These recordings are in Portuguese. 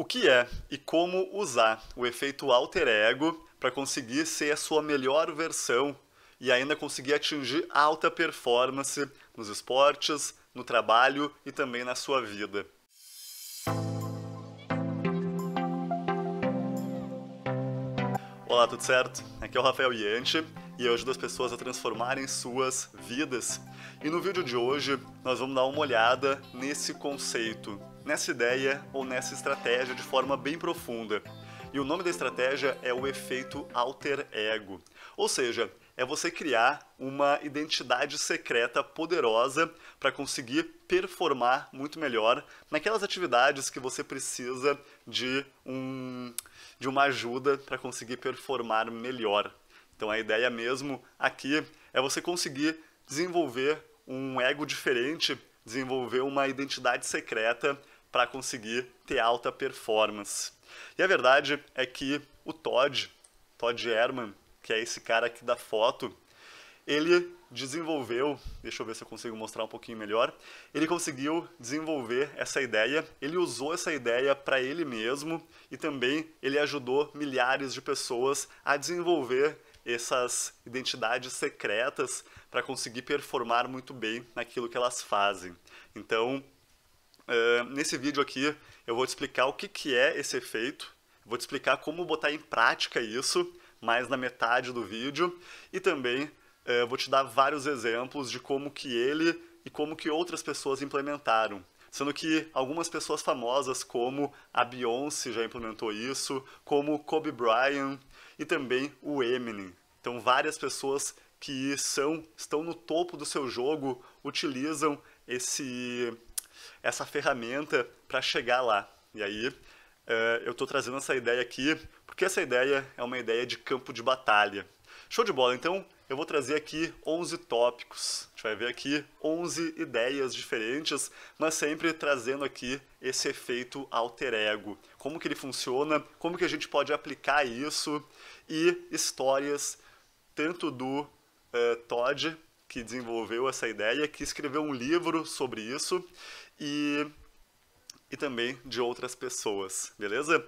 O que é e como usar o efeito alter ego para conseguir ser a sua melhor versão e ainda conseguir atingir alta performance nos esportes, no trabalho e também na sua vida. Olá, tudo certo? Aqui é o Rafael Yanti e eu ajudo as pessoas a transformarem suas vidas. E no vídeo de hoje nós vamos dar uma olhada nesse conceito nessa ideia ou nessa estratégia de forma bem profunda. E o nome da estratégia é o efeito alter ego. Ou seja, é você criar uma identidade secreta poderosa para conseguir performar muito melhor naquelas atividades que você precisa de, um, de uma ajuda para conseguir performar melhor. Então a ideia mesmo aqui é você conseguir desenvolver um ego diferente, desenvolver uma identidade secreta para conseguir ter alta performance. E a verdade é que o Todd, Todd Herman, que é esse cara aqui da foto, ele desenvolveu, deixa eu ver se eu consigo mostrar um pouquinho melhor, ele conseguiu desenvolver essa ideia, ele usou essa ideia para ele mesmo e também ele ajudou milhares de pessoas a desenvolver essas identidades secretas para conseguir performar muito bem naquilo que elas fazem. Então, eh, nesse vídeo aqui eu vou te explicar o que, que é esse efeito, vou te explicar como botar em prática isso, mais na metade do vídeo, e também eh, vou te dar vários exemplos de como que ele e como que outras pessoas implementaram. Sendo que algumas pessoas famosas, como a Beyoncé já implementou isso, como Kobe Bryant e também o Eminem. Então várias pessoas que são, estão no topo do seu jogo utilizam esse essa ferramenta para chegar lá. E aí eh, eu estou trazendo essa ideia aqui, porque essa ideia é uma ideia de campo de batalha. Show de bola, então eu vou trazer aqui 11 tópicos. A gente vai ver aqui 11 ideias diferentes, mas sempre trazendo aqui esse efeito alter ego. Como que ele funciona, como que a gente pode aplicar isso e histórias tanto do uh, Todd, que desenvolveu essa ideia, que escreveu um livro sobre isso, e, e também de outras pessoas, beleza?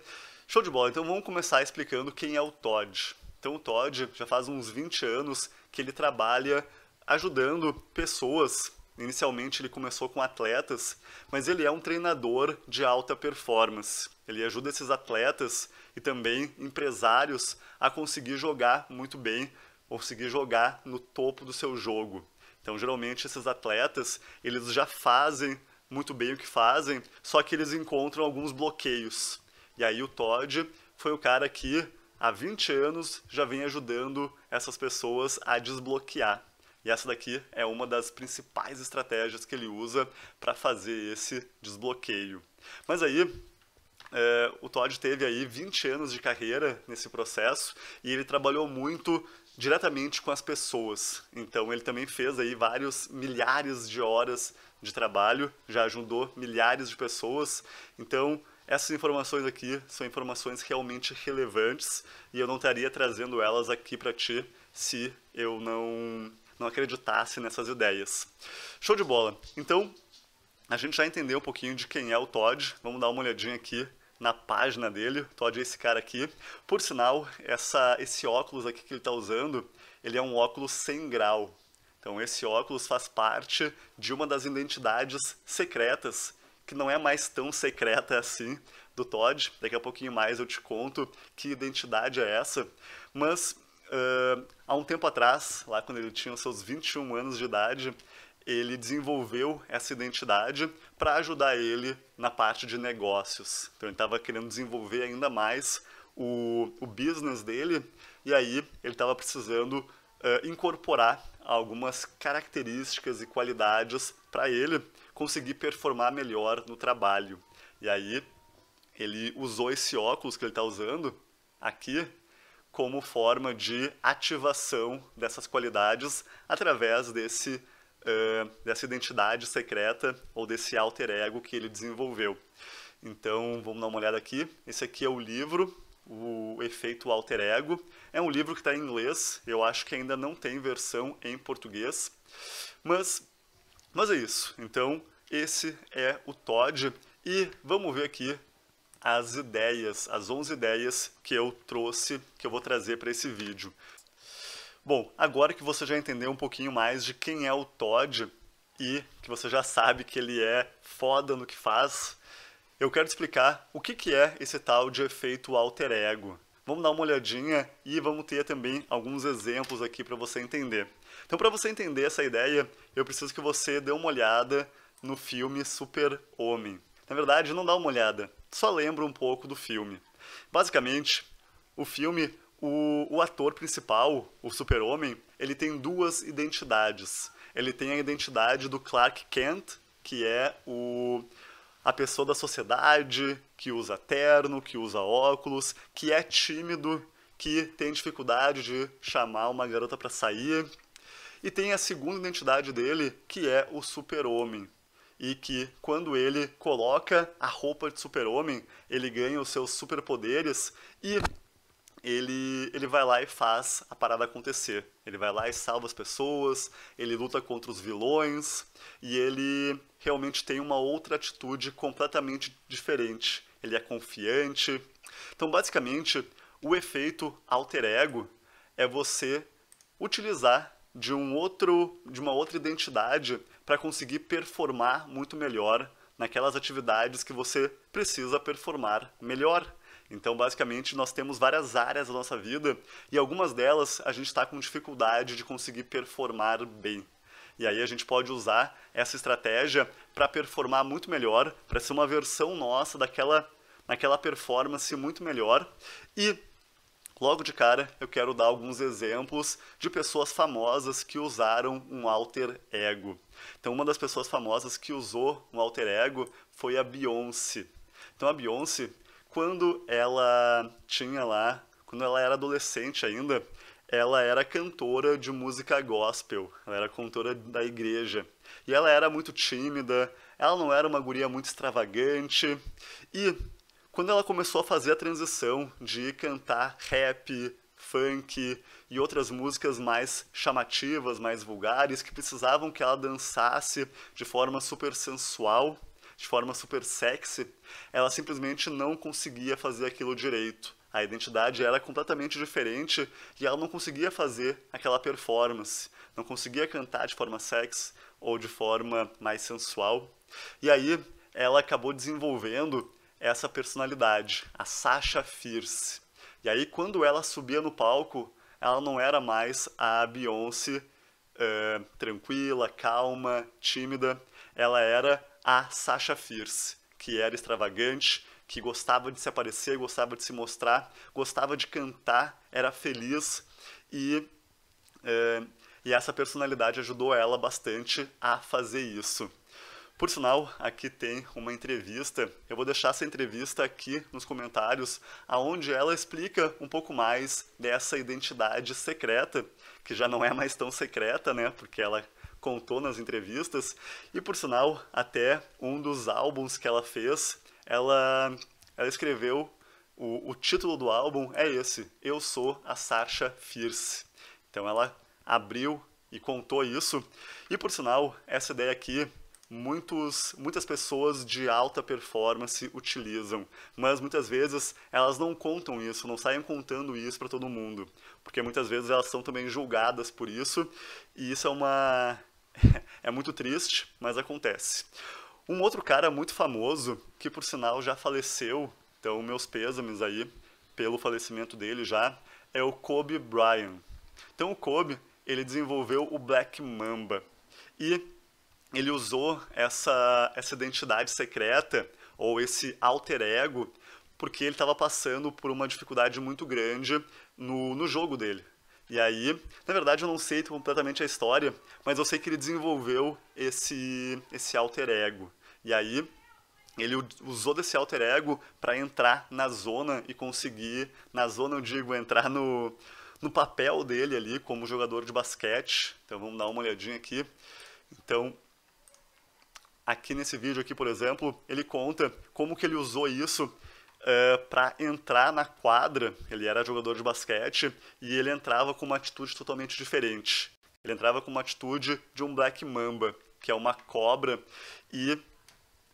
Show de bola, então vamos começar explicando quem é o Todd. Então o Todd já faz uns 20 anos que ele trabalha ajudando pessoas. Inicialmente ele começou com atletas, mas ele é um treinador de alta performance. Ele ajuda esses atletas e também empresários a conseguir jogar muito bem, conseguir jogar no topo do seu jogo. Então geralmente esses atletas, eles já fazem muito bem o que fazem, só que eles encontram alguns bloqueios. E aí o Todd foi o cara que há 20 anos já vem ajudando essas pessoas a desbloquear. E essa daqui é uma das principais estratégias que ele usa para fazer esse desbloqueio. Mas aí, é, o Todd teve aí 20 anos de carreira nesse processo e ele trabalhou muito diretamente com as pessoas. Então ele também fez aí vários milhares de horas de trabalho, já ajudou milhares de pessoas. Então essas informações aqui são informações realmente relevantes e eu não estaria trazendo elas aqui para ti se eu não não acreditasse nessas ideias. Show de bola. Então, a gente já entendeu um pouquinho de quem é o Todd. Vamos dar uma olhadinha aqui na página dele, Todd é esse cara aqui. Por sinal, essa, esse óculos aqui que ele está usando, ele é um óculos sem grau. Então esse óculos faz parte de uma das identidades secretas, que não é mais tão secreta assim, do Todd. Daqui a pouquinho mais eu te conto que identidade é essa. Mas uh, há um tempo atrás, lá quando ele tinha seus 21 anos de idade, ele desenvolveu essa identidade para ajudar ele na parte de negócios. Então ele estava querendo desenvolver ainda mais o, o business dele e aí ele estava precisando uh, incorporar algumas características e qualidades para ele conseguir performar melhor no trabalho. E aí ele usou esse óculos que ele está usando aqui como forma de ativação dessas qualidades através desse uh, dessa identidade secreta ou desse alter ego que ele desenvolveu. Então, vamos dar uma olhada aqui. Esse aqui é o livro, o efeito alter ego. É um livro que está em inglês. Eu acho que ainda não tem versão em português, mas mas é isso. Então, esse é o Todd e vamos ver aqui as ideias, as 11 ideias que eu trouxe, que eu vou trazer para esse vídeo. Bom, agora que você já entendeu um pouquinho mais de quem é o Todd e que você já sabe que ele é foda no que faz, eu quero te explicar o que, que é esse tal de efeito alter ego. Vamos dar uma olhadinha e vamos ter também alguns exemplos aqui para você entender. Então, para você entender essa ideia, eu preciso que você dê uma olhada no filme Super Homem. Na verdade, não dá uma olhada, só lembra um pouco do filme. Basicamente, o filme o, o ator principal, o super-homem, ele tem duas identidades. Ele tem a identidade do Clark Kent, que é o a pessoa da sociedade que usa terno, que usa óculos, que é tímido, que tem dificuldade de chamar uma garota para sair. E tem a segunda identidade dele, que é o super-homem. E que quando ele coloca a roupa de super-homem, ele ganha os seus superpoderes e ele, ele vai lá e faz a parada acontecer. Ele vai lá e salva as pessoas, ele luta contra os vilões, e ele realmente tem uma outra atitude completamente diferente. Ele é confiante. Então, basicamente, o efeito alter ego é você utilizar de um outro, de uma outra identidade para conseguir performar muito melhor naquelas atividades que você precisa performar melhor. Então, basicamente, nós temos várias áreas da nossa vida e algumas delas a gente está com dificuldade de conseguir performar bem. E aí a gente pode usar essa estratégia para performar muito melhor, para ser uma versão nossa daquela naquela performance muito melhor. E logo de cara eu quero dar alguns exemplos de pessoas famosas que usaram um alter ego. Então uma das pessoas famosas que usou um alter ego foi a Beyoncé. Então a Beyoncé, quando ela tinha lá, quando ela era adolescente ainda, ela era cantora de música gospel, ela era cantora da igreja. E ela era muito tímida, ela não era uma guria muito extravagante. E quando ela começou a fazer a transição de cantar rap, funk e outras músicas mais chamativas, mais vulgares, que precisavam que ela dançasse de forma super sensual, de forma super sexy, ela simplesmente não conseguia fazer aquilo direito. A identidade era completamente diferente e ela não conseguia fazer aquela performance, não conseguia cantar de forma sexy ou de forma mais sensual. E aí ela acabou desenvolvendo essa personalidade, a Sasha Fierce. E aí quando ela subia no palco, ela não era mais a Beyoncé uh, tranquila, calma, tímida. Ela era a Sasha Fierce, que era extravagante, que gostava de se aparecer, gostava de se mostrar, gostava de cantar, era feliz e, é, e essa personalidade ajudou ela bastante a fazer isso. Por sinal, aqui tem uma entrevista. Eu vou deixar essa entrevista aqui nos comentários, aonde ela explica um pouco mais dessa identidade secreta, que já não é mais tão secreta, né? Porque ela contou nas entrevistas. E por sinal, até um dos álbuns que ela fez, ela, ela escreveu o, o título do álbum é esse: Eu sou a Sasha Fierce. Então ela abriu e contou isso. E por sinal, essa ideia aqui muitos, muitas pessoas de alta performance utilizam, mas muitas vezes elas não contam isso, não saem contando isso para todo mundo, porque muitas vezes elas são também julgadas por isso, e isso é uma é muito triste, mas acontece. Um outro cara muito famoso, que por sinal já faleceu, então meus pêsames aí pelo falecimento dele já, é o Kobe Bryant. Então o Kobe, ele desenvolveu o Black Mamba. E ele usou essa, essa identidade secreta, ou esse alter ego, porque ele estava passando por uma dificuldade muito grande no, no jogo dele, e aí, na verdade, eu não sei completamente a história, mas eu sei que ele desenvolveu esse, esse alter ego. E aí, ele usou desse alter ego para entrar na zona e conseguir, na zona eu digo, entrar no, no papel dele ali como jogador de basquete. Então vamos dar uma olhadinha aqui. Então, aqui nesse vídeo aqui, por exemplo, ele conta como que ele usou isso uh, eh, para entrar na quadra. Ele era jogador de basquete e ele entrava com uma atitude totalmente diferente. Ele entrava com uma atitude de um Black Mamba, que é uma cobra, e,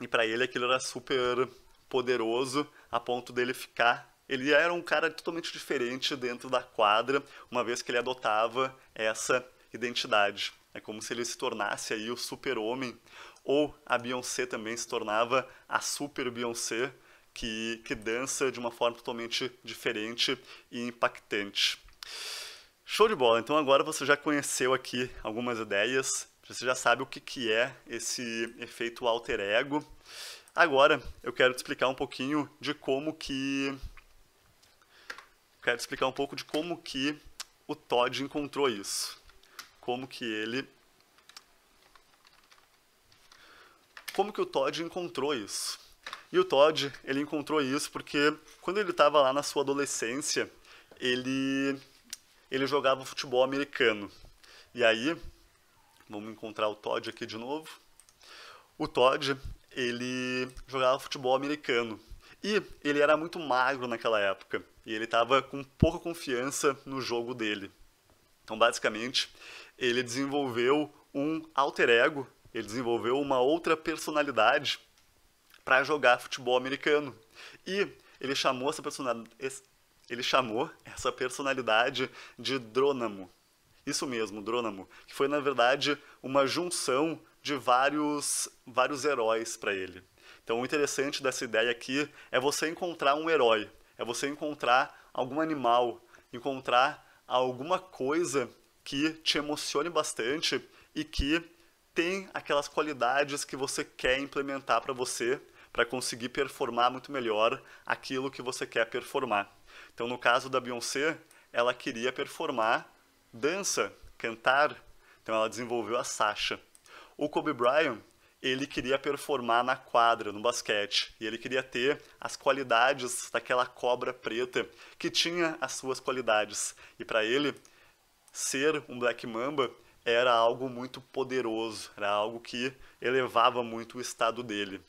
e para ele aquilo era super poderoso a ponto dele ficar. Ele era um cara totalmente diferente dentro da quadra, uma vez que ele adotava essa identidade. É como se ele se tornasse aí o super-homem, ou a Beyoncé também se tornava a super Beyoncé, que, que dança de uma forma totalmente diferente e impactante. Show de bola! Então agora você já conheceu aqui algumas ideias, você já sabe o que, que é esse efeito alter ego. Agora eu quero te explicar um pouquinho de como que. Quero te explicar um pouco de como que o Todd encontrou isso. Como que ele. Como que o Todd encontrou isso? E o Todd, ele encontrou isso porque quando ele estava lá na sua adolescência, ele ele jogava futebol americano. E aí, vamos encontrar o Todd aqui de novo. O Todd, ele jogava futebol americano. E ele era muito magro naquela época. E ele estava com pouca confiança no jogo dele. Então, basicamente, ele desenvolveu um alter ego, ele desenvolveu uma outra personalidade para jogar futebol americano. E ele chamou essa personalidade, ele chamou essa personalidade de Drônamo. Isso mesmo, Drônamo, que foi na verdade uma junção de vários vários heróis para ele. Então, o interessante dessa ideia aqui é você encontrar um herói, é você encontrar algum animal, encontrar alguma coisa que te emocione bastante e que tem aquelas qualidades que você quer implementar para você para conseguir performar muito melhor aquilo que você quer performar. Então, no caso da Beyoncé, ela queria performar dança, cantar, então ela desenvolveu a Sasha. O Kobe Bryant, ele queria performar na quadra, no basquete, e ele queria ter as qualidades daquela cobra preta que tinha as suas qualidades. E para ele, ser um Black Mamba era algo muito poderoso, era algo que elevava muito o estado dele.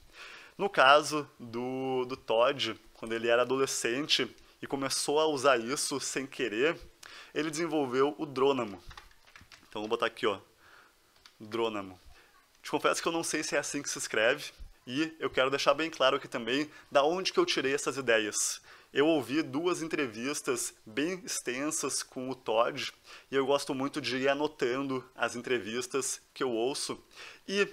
No caso do, do Todd, quando ele era adolescente e começou a usar isso sem querer, ele desenvolveu o drônamo. Então vou botar aqui, ó, drônamo. Te confesso que eu não sei se é assim que se escreve e eu quero deixar bem claro aqui também da onde que eu tirei essas ideias. Eu ouvi duas entrevistas bem extensas com o Todd e eu gosto muito de ir anotando as entrevistas que eu ouço e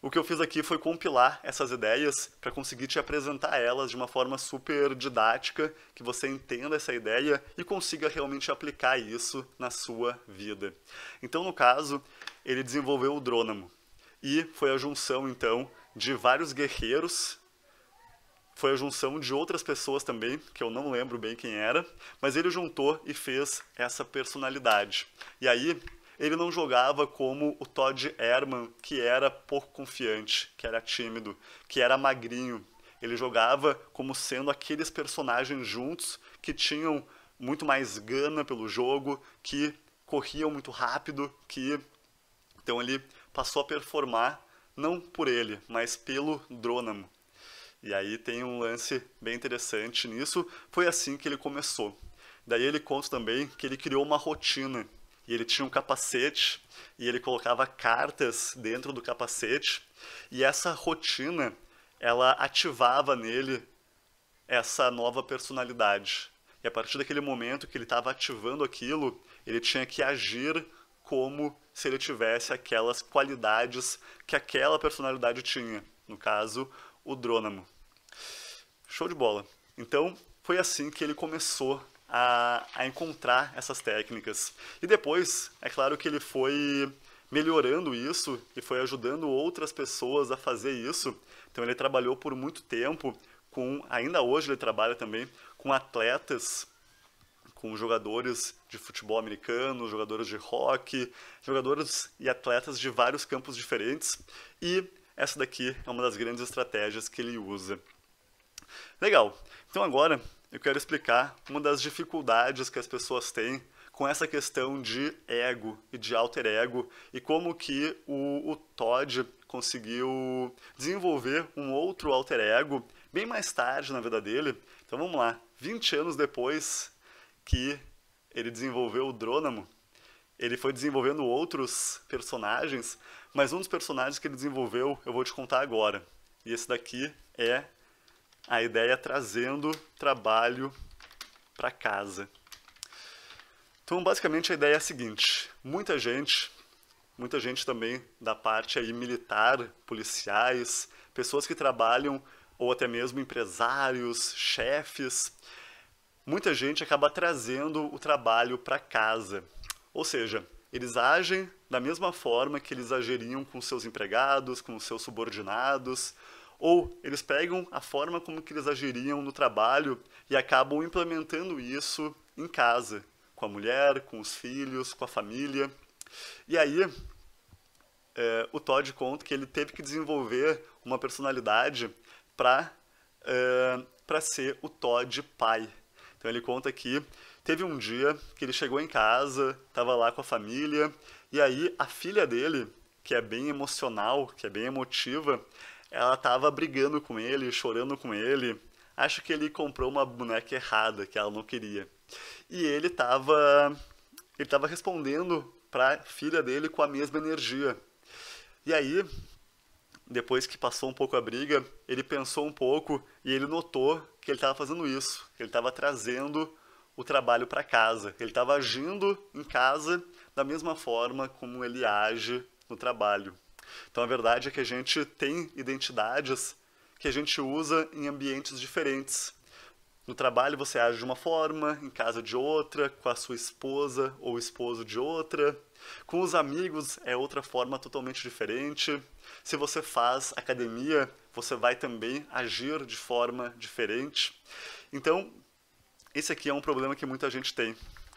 o que eu fiz aqui foi compilar essas ideias para conseguir te apresentar elas de uma forma super didática, que você entenda essa ideia e consiga realmente aplicar isso na sua vida. Então, no caso, ele desenvolveu o drônamo e foi a junção então de vários guerreiros foi a junção de outras pessoas também, que eu não lembro bem quem era, mas ele juntou e fez essa personalidade. E aí ele não jogava como o Todd Herman, que era pouco confiante, que era tímido, que era magrinho. Ele jogava como sendo aqueles personagens juntos que tinham muito mais gana pelo jogo, que corriam muito rápido, que então ele passou a performar não por ele, mas pelo Dronamo. E aí tem um lance bem interessante nisso. Foi assim que ele começou. Daí ele conta também que ele criou uma rotina e ele tinha um capacete e ele colocava cartas dentro do capacete. E essa rotina, ela ativava nele essa nova personalidade. E a partir daquele momento que ele estava ativando aquilo, ele tinha que agir como se ele tivesse aquelas qualidades que aquela personalidade tinha. No caso, o drônamo. Show de bola. Então, foi assim que ele começou a, a encontrar essas técnicas. E depois, é claro que ele foi melhorando isso e foi ajudando outras pessoas a fazer isso. Então ele trabalhou por muito tempo com, ainda hoje ele trabalha também com atletas, com jogadores de futebol americano, jogadores de hockey, jogadores e atletas de vários campos diferentes. E essa daqui é uma das grandes estratégias que ele usa. Legal. Então agora eu quero explicar uma das dificuldades que as pessoas têm com essa questão de ego e de alter ego e como que o, o Todd conseguiu desenvolver um outro alter ego bem mais tarde na vida dele. Então vamos lá, 20 anos depois que ele desenvolveu o Drônamo, ele foi desenvolvendo outros personagens, mas um dos personagens que ele desenvolveu eu vou te contar agora. E esse daqui é a ideia é trazendo trabalho para casa. Então, basicamente a ideia é a seguinte: muita gente, muita gente também da parte aí militar, policiais, pessoas que trabalham ou até mesmo empresários, chefes, muita gente acaba trazendo o trabalho para casa. Ou seja, eles agem da mesma forma que eles agiriam com seus empregados, com seus subordinados, ou eles pegam a forma como que eles agiriam no trabalho e acabam implementando isso em casa, com a mulher, com os filhos, com a família. E aí, é, o Todd conta que ele teve que desenvolver uma personalidade para é, para ser o Todd pai. Então ele conta que teve um dia que ele chegou em casa, estava lá com a família, e aí a filha dele, que é bem emocional, que é bem emotiva, ela tava brigando com ele, chorando com ele. Acho que ele comprou uma boneca errada que ela não queria. E ele tava ele tava respondendo para filha dele com a mesma energia. E aí, depois que passou um pouco a briga, ele pensou um pouco e ele notou que ele estava fazendo isso, que ele estava trazendo o trabalho para casa, ele estava agindo em casa da mesma forma como ele age no trabalho. Então a verdade é que a gente tem identidades que a gente usa em ambientes diferentes. No trabalho você age de uma forma, em casa de outra, com a sua esposa ou esposo de outra. Com os amigos é outra forma totalmente diferente. Se você faz academia, você vai também agir de forma diferente. Então, esse aqui é um problema que muita gente tem.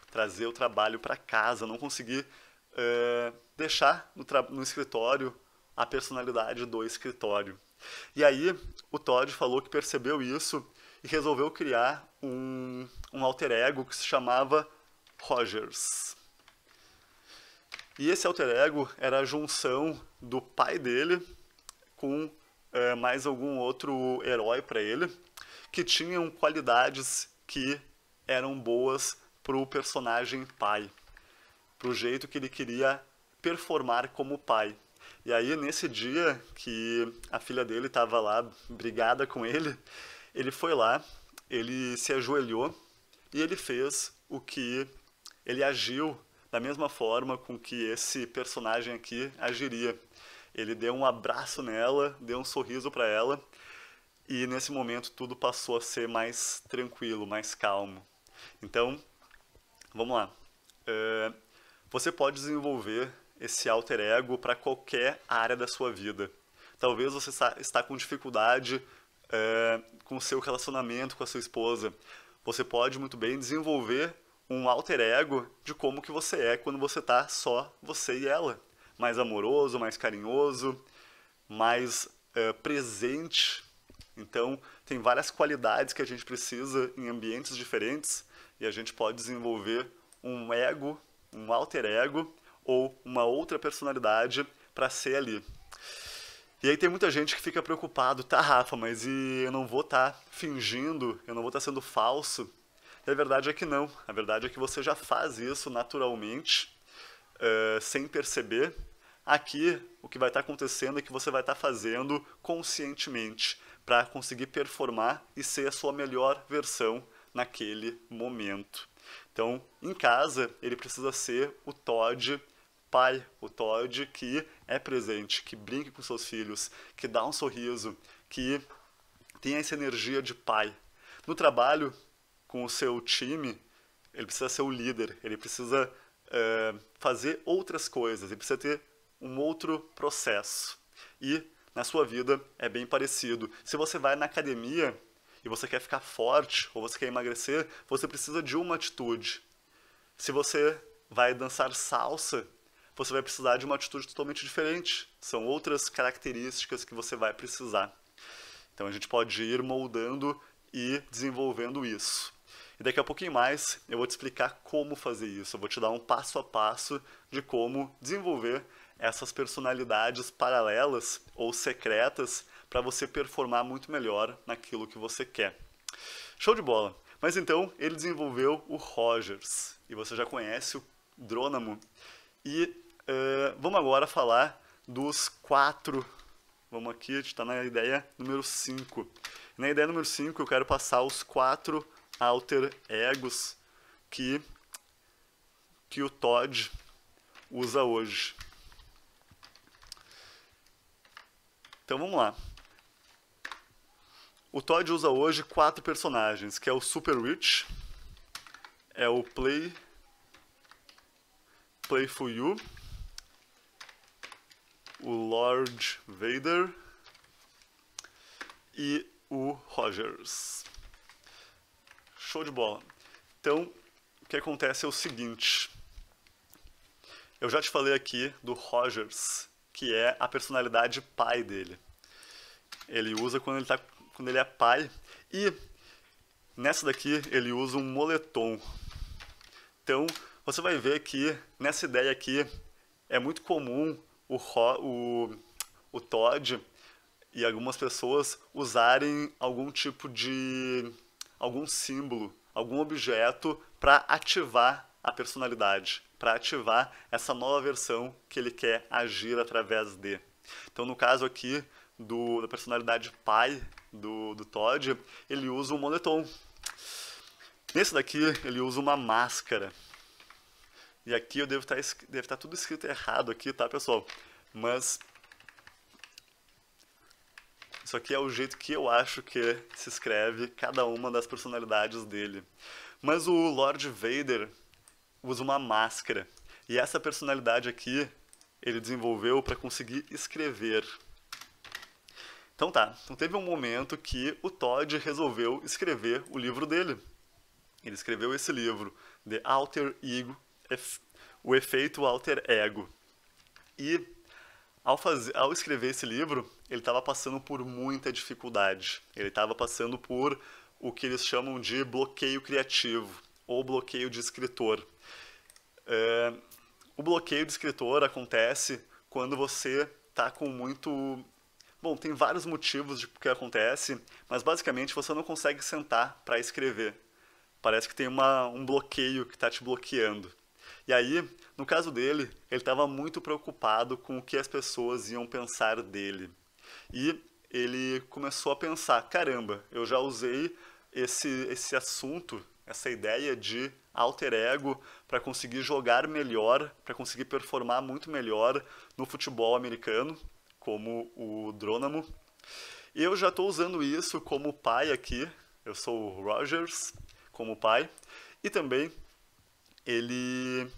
Trazer o trabalho para casa, não conseguir uh, deixar no, no escritório a personalidade do escritório. E aí o Todd falou que percebeu isso e resolveu criar um, um alter ego que se chamava Rogers. E esse alter ego era a junção do pai dele com é, mais algum outro herói para ele, que tinham qualidades que eram boas para o personagem pai, para o jeito que ele queria performar como pai. E aí, nesse dia que a filha dele estava lá, brigada com ele, ele foi lá, ele se ajoelhou e ele fez o que ele agiu da mesma forma com que esse personagem aqui agiria. Ele deu um abraço nela, deu um sorriso para ela, e nesse momento tudo passou a ser mais tranquilo, mais calmo. Então, vamos lá. É, você pode desenvolver esse alter ego para qualquer área da sua vida. Talvez você está com dificuldade é, com o seu relacionamento com a sua esposa. Você pode muito bem desenvolver um alter ego de como que você é quando você está só você e ela. Mais amoroso, mais carinhoso, mais é, presente. Então, tem várias qualidades que a gente precisa em ambientes diferentes e a gente pode desenvolver um ego, um alter ego ou uma outra personalidade para ser ali. E aí tem muita gente que fica preocupado, tá, Rafa, mas e eu não vou estar tá fingindo, eu não vou estar tá sendo falso. E a verdade é que não. A verdade é que você já faz isso naturalmente, uh, sem perceber. Aqui, o que vai estar tá acontecendo é que você vai estar tá fazendo conscientemente para conseguir performar e ser a sua melhor versão naquele momento. Então, em casa, ele precisa ser o Todd pai, o Todd, que é presente, que brinca com seus filhos, que dá um sorriso, que tem essa energia de pai. No trabalho, com o seu time, ele precisa ser o líder, ele precisa uh, fazer outras coisas, ele precisa ter um outro processo. E na sua vida é bem parecido. Se você vai na academia e você quer ficar forte ou você quer emagrecer, você precisa de uma atitude. Se você vai dançar salsa, você vai precisar de uma atitude totalmente diferente. São outras características que você vai precisar. Então a gente pode ir moldando e desenvolvendo isso. E daqui a pouquinho mais eu vou te explicar como fazer isso. Eu vou te dar um passo a passo de como desenvolver essas personalidades paralelas ou secretas para você performar muito melhor naquilo que você quer. Show de bola! Mas então ele desenvolveu o Rogers e você já conhece o Drônamo e uh, vamos agora falar dos quatro. Vamos aqui, a gente está na ideia número 5. Na ideia número 5, eu quero passar os quatro alter egos que, que o Todd usa hoje. Então vamos lá. O Todd usa hoje quatro personagens, que é o Super Rich, é o Play Play For You, o Lord Vader e o Rogers. Show de bola. Então, o que acontece é o seguinte. Eu já te falei aqui do Rogers, que é a personalidade pai dele. Ele usa quando ele, tá, quando ele é pai. E nessa daqui ele usa um moletom. Então, você vai ver que nessa ideia aqui é muito comum o, o, o Todd e algumas pessoas usarem algum tipo de algum símbolo, algum objeto para ativar a personalidade, para ativar essa nova versão que ele quer agir através de. Então, no caso aqui do, da personalidade pai do, do Todd, ele usa um moletom. Nesse daqui, ele usa uma máscara. E aqui eu devo estar, tá estar tá tudo escrito errado aqui, tá, pessoal? Mas isso aqui é o jeito que eu acho que se escreve cada uma das personalidades dele. Mas o Lord Vader usa uma máscara. E essa personalidade aqui, ele desenvolveu para conseguir escrever. Então tá, então teve um momento que o Todd resolveu escrever o livro dele. Ele escreveu esse livro, The Alter Ego o efeito alter ego. E ao, fazer, ao escrever esse livro, ele estava passando por muita dificuldade. Ele estava passando por o que eles chamam de bloqueio criativo ou bloqueio de escritor. É, o bloqueio de escritor acontece quando você está com muito. Bom, tem vários motivos de que acontece, mas basicamente você não consegue sentar para escrever. Parece que tem uma, um bloqueio que está te bloqueando. E aí, no caso dele, ele estava muito preocupado com o que as pessoas iam pensar dele. E ele começou a pensar: caramba, eu já usei esse, esse assunto, essa ideia de alter ego para conseguir jogar melhor, para conseguir performar muito melhor no futebol americano, como o Drônamo. Eu já estou usando isso como pai aqui. Eu sou o Rogers, como pai. E também ele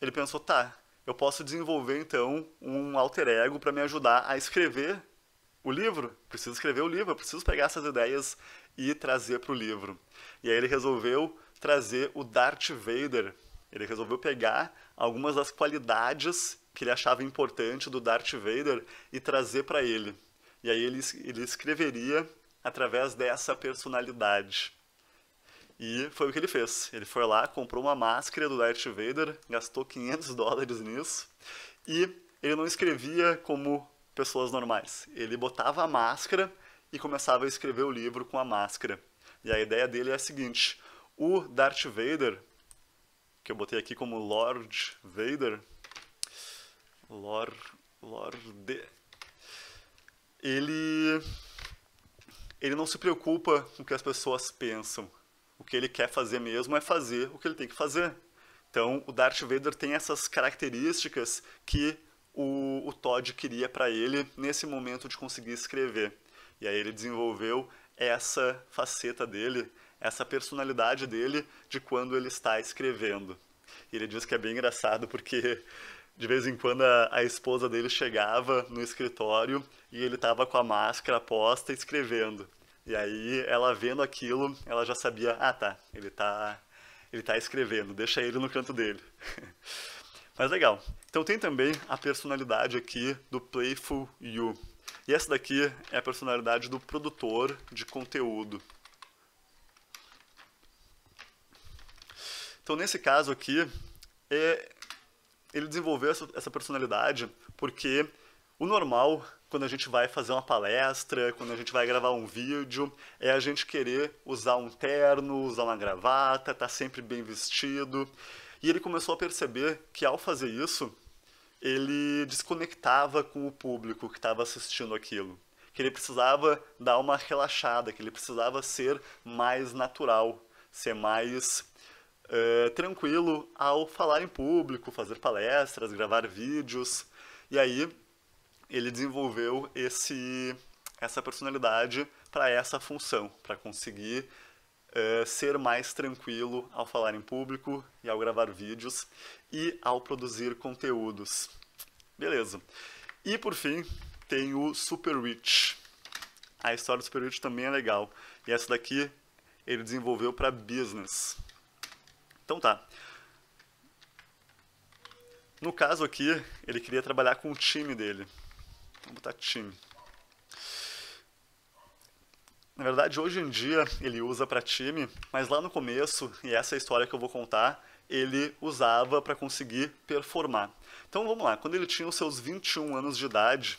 ele pensou, tá, eu posso desenvolver então um alter ego para me ajudar a escrever o livro. Preciso escrever o livro, eu preciso pegar essas ideias e trazer para o livro. E aí ele resolveu trazer o Darth Vader. Ele resolveu pegar algumas das qualidades que ele achava importante do Darth Vader e trazer para ele. E aí ele, ele escreveria através dessa personalidade. E foi o que ele fez. Ele foi lá, comprou uma máscara do Darth Vader, gastou 500 dólares nisso, e ele não escrevia como pessoas normais. Ele botava a máscara e começava a escrever o livro com a máscara. E a ideia dele é a seguinte: o Darth Vader, que eu botei aqui como Lord Vader, Lord, Lord, ele ele não se preocupa com o que as pessoas pensam. O que ele quer fazer mesmo é fazer o que ele tem que fazer. Então, o Darth Vader tem essas características que o, o Todd queria para ele nesse momento de conseguir escrever. E aí ele desenvolveu essa faceta dele, essa personalidade dele de quando ele está escrevendo. E ele diz que é bem engraçado porque de vez em quando a, a esposa dele chegava no escritório e ele estava com a máscara posta escrevendo. E aí, ela vendo aquilo, ela já sabia, ah, tá, ele tá, ele tá escrevendo, deixa ele no canto dele. Mas legal. Então tem também a personalidade aqui do Playful You. E essa daqui é a personalidade do produtor de conteúdo. Então nesse caso aqui, é, ele desenvolveu essa, essa personalidade porque o normal quando a gente vai fazer uma palestra, quando a gente vai gravar um vídeo, é a gente querer usar um terno, usar uma gravata, estar tá sempre bem vestido. E ele começou a perceber que ao fazer isso, ele desconectava com o público que estava assistindo aquilo. Que ele precisava dar uma relaxada, que ele precisava ser mais natural, ser mais uh, tranquilo ao falar em público, fazer palestras, gravar vídeos. E aí ele desenvolveu esse, essa personalidade para essa função, para conseguir uh, ser mais tranquilo ao falar em público e ao gravar vídeos e ao produzir conteúdos. Beleza. E por fim, tem o Super Rich. A história do Super Rich também é legal. E essa daqui ele desenvolveu para business. Então tá. No caso aqui, ele queria trabalhar com o time dele. Vou botar time. Na verdade, hoje em dia ele usa para time, mas lá no começo, e essa é a história que eu vou contar, ele usava para conseguir performar. Então vamos lá, quando ele tinha os seus 21 anos de idade,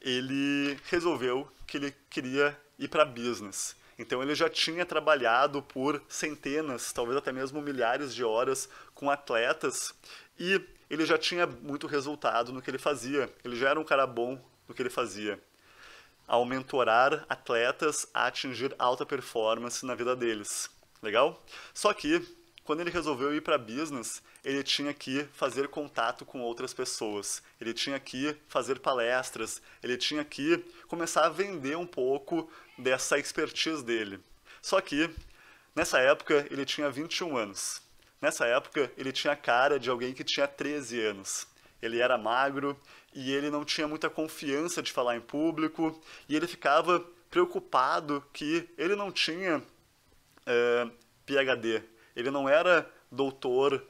ele resolveu que ele queria ir para business. Então ele já tinha trabalhado por centenas, talvez até mesmo milhares de horas com atletas e ele já tinha muito resultado no que ele fazia. Ele já era um cara bom no que ele fazia. Ao mentorar atletas a atingir alta performance na vida deles. Legal? Só que, quando ele resolveu ir para business, ele tinha que fazer contato com outras pessoas, ele tinha que fazer palestras, ele tinha que começar a vender um pouco dessa expertise dele. Só que, nessa época, ele tinha 21 anos. Nessa época, ele tinha a cara de alguém que tinha 13 anos. Ele era magro e ele não tinha muita confiança de falar em público e ele ficava preocupado que ele não tinha é, PhD, ele não era doutor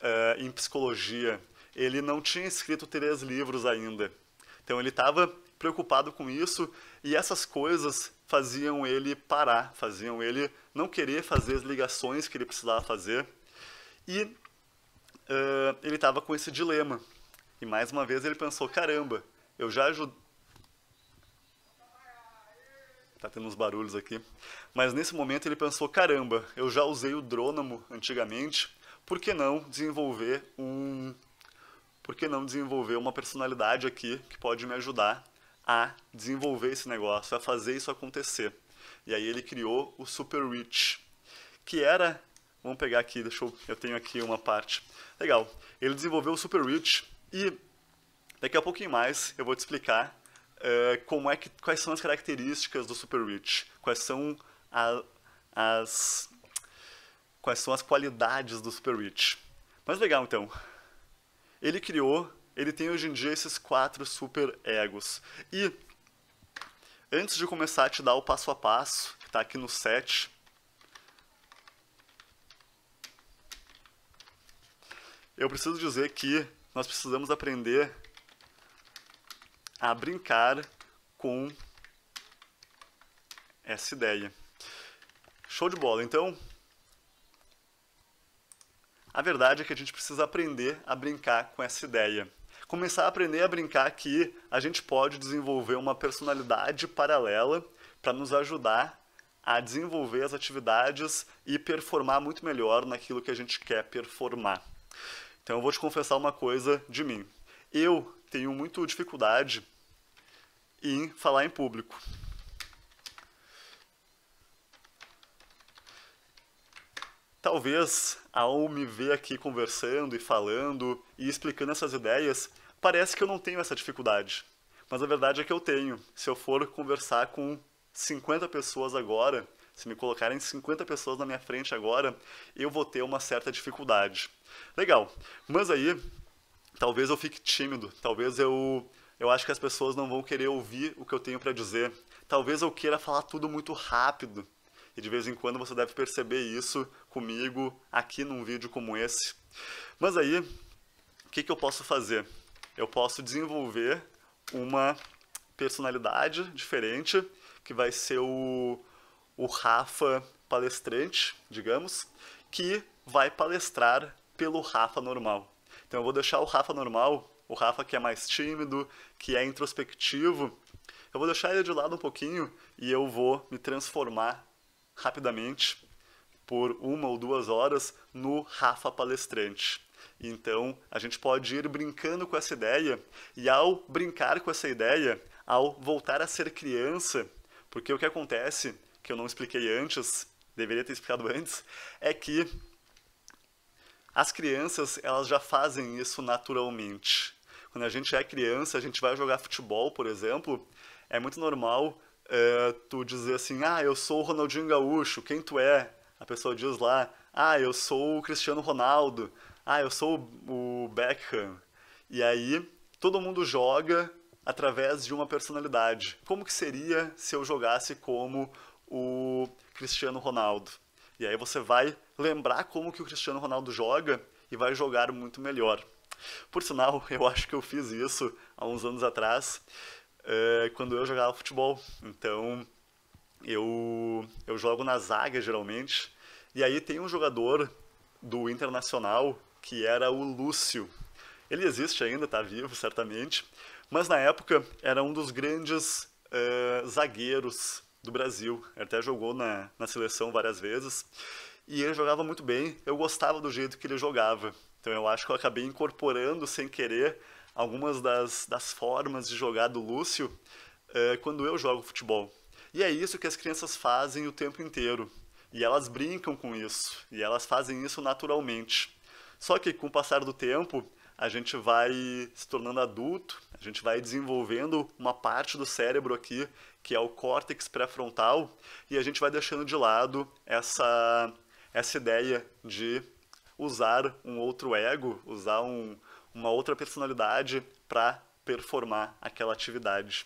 é, em psicologia, ele não tinha escrito três livros ainda. Então ele estava preocupado com isso e essas coisas faziam ele parar, faziam ele não querer fazer as ligações que ele precisava fazer e uh, ele estava com esse dilema. E mais uma vez ele pensou: caramba, eu já ajudei. Tá tendo uns barulhos aqui. Mas nesse momento ele pensou: caramba, eu já usei o drônamo antigamente, por que não desenvolver um. Por que não desenvolver uma personalidade aqui que pode me ajudar a desenvolver esse negócio, a fazer isso acontecer? E aí ele criou o Super Rich, que era Vamos pegar aqui, deixa eu, eu tenho aqui uma parte. Legal, ele desenvolveu o Super Reach e daqui a pouquinho mais eu vou te explicar uh, como é que, quais são as características do Super Reach, quais são a, as quais são as qualidades do Super Rich. Mas legal então. Ele criou, ele tem hoje em dia esses quatro super egos. E antes de começar a te dar o passo a passo, que está aqui no set, eu preciso dizer que nós precisamos aprender a brincar com essa ideia. Show de bola. Então, a verdade é que a gente precisa aprender a brincar com essa ideia. Começar a aprender a brincar que a gente pode desenvolver uma personalidade paralela para nos ajudar a desenvolver as atividades e performar muito melhor naquilo que a gente quer performar. Então eu vou te confessar uma coisa de mim. Eu tenho muito dificuldade em falar em público. Talvez ao me ver aqui conversando e falando e explicando essas ideias, parece que eu não tenho essa dificuldade. Mas a verdade é que eu tenho. Se eu for conversar com 50 pessoas agora, se me colocarem 50 pessoas na minha frente agora, eu vou ter uma certa dificuldade. Legal, mas aí talvez eu fique tímido, talvez eu eu acho que as pessoas não vão querer ouvir o que eu tenho para dizer. Talvez eu queira falar tudo muito rápido. E de vez em quando você deve perceber isso comigo aqui num vídeo como esse. Mas aí, o que, que eu posso fazer? Eu posso desenvolver uma personalidade diferente que vai ser o o Rafa palestrante, digamos, que vai palestrar pelo Rafa normal. Então eu vou deixar o Rafa normal, o Rafa que é mais tímido, que é introspectivo, eu vou deixar ele de lado um pouquinho e eu vou me transformar rapidamente por uma ou duas horas no Rafa palestrante. Então, a gente pode ir brincando com essa ideia e ao brincar com essa ideia, ao voltar a ser criança, porque o que acontece que eu não expliquei antes, deveria ter explicado antes, é que as crianças elas já fazem isso naturalmente. Quando a gente é criança, a gente vai jogar futebol, por exemplo, é muito normal uh, tu dizer assim, ah, eu sou o Ronaldinho Gaúcho, quem tu é? A pessoa diz lá, ah, eu sou o Cristiano Ronaldo, ah, eu sou o Beckham. E aí, todo mundo joga através de uma personalidade. Como que seria se eu jogasse como o Cristiano Ronaldo. E aí você vai lembrar como que o Cristiano Ronaldo joga e vai jogar muito melhor. Por sinal, eu acho que eu fiz isso há uns anos atrás, é, quando eu jogava futebol. Então, eu, eu jogo na zaga geralmente. E aí tem um jogador do Internacional que era o Lúcio. Ele existe ainda, está vivo certamente, mas na época era um dos grandes é, zagueiros do Brasil. Ele até jogou na, na seleção várias vezes. E ele jogava muito bem, eu gostava do jeito que ele jogava. Então eu acho que eu acabei incorporando sem querer algumas das, das formas de jogar do Lúcio uh, quando eu jogo futebol. E é isso que as crianças fazem o tempo inteiro. E elas brincam com isso, e elas fazem isso naturalmente. Só que com o passar do tempo, a gente vai se tornando adulto, a gente vai desenvolvendo uma parte do cérebro aqui, que é o córtex pré-frontal, e a gente vai deixando de lado essa, essa ideia de usar um outro ego, usar um, uma outra personalidade para performar aquela atividade.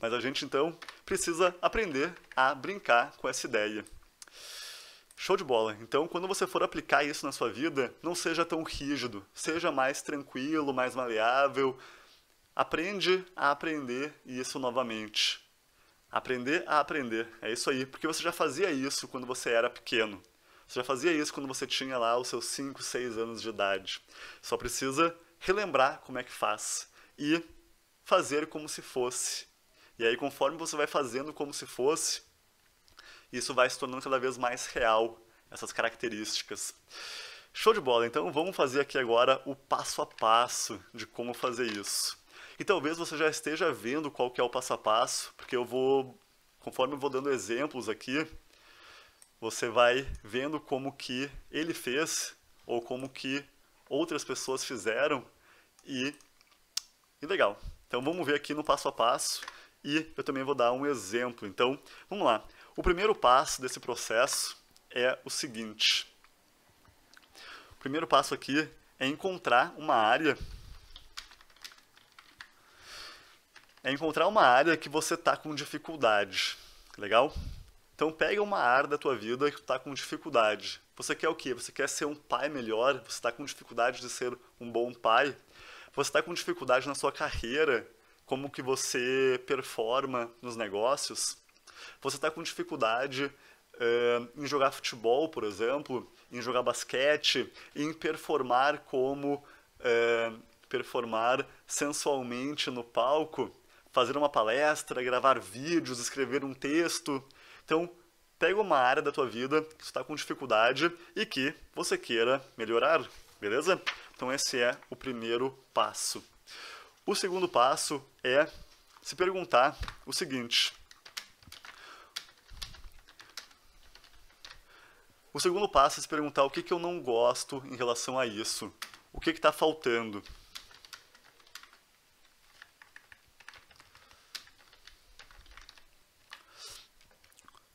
Mas a gente então precisa aprender a brincar com essa ideia. Show de bola. Então, quando você for aplicar isso na sua vida, não seja tão rígido, seja mais tranquilo, mais maleável. Aprende a aprender isso novamente. Aprender a aprender. É isso aí, porque você já fazia isso quando você era pequeno. Você já fazia isso quando você tinha lá os seus 5, 6 anos de idade. Só precisa relembrar como é que faz e fazer como se fosse. E aí, conforme você vai fazendo como se fosse, isso vai se tornando cada vez mais real, essas características. Show de bola, então vamos fazer aqui agora o passo a passo de como fazer isso. E talvez você já esteja vendo qual que é o passo a passo, porque eu vou, conforme eu vou dando exemplos aqui, você vai vendo como que ele fez, ou como que outras pessoas fizeram, e, e legal. Então vamos ver aqui no passo a passo, e eu também vou dar um exemplo. Então, vamos lá. O primeiro passo desse processo é o seguinte. O primeiro passo aqui é encontrar uma área é encontrar uma área que você tá com dificuldade, legal? Então pega uma área da tua vida que está tá com dificuldade. Você quer o quê? Você quer ser um pai melhor? Você está com dificuldade de ser um bom pai? Você está com dificuldade na sua carreira? Como que você performa nos negócios? você está com dificuldade uh, em jogar futebol, por exemplo, em jogar basquete, em performar como uh, performar sensualmente no palco, fazer uma palestra, gravar vídeos, escrever um texto. Então, pega uma área da tua vida que está com dificuldade e que você queira melhorar, beleza? Então esse é o primeiro passo. O segundo passo é se perguntar o seguinte: O segundo passo é se perguntar o que, que eu não gosto em relação a isso. O que está faltando?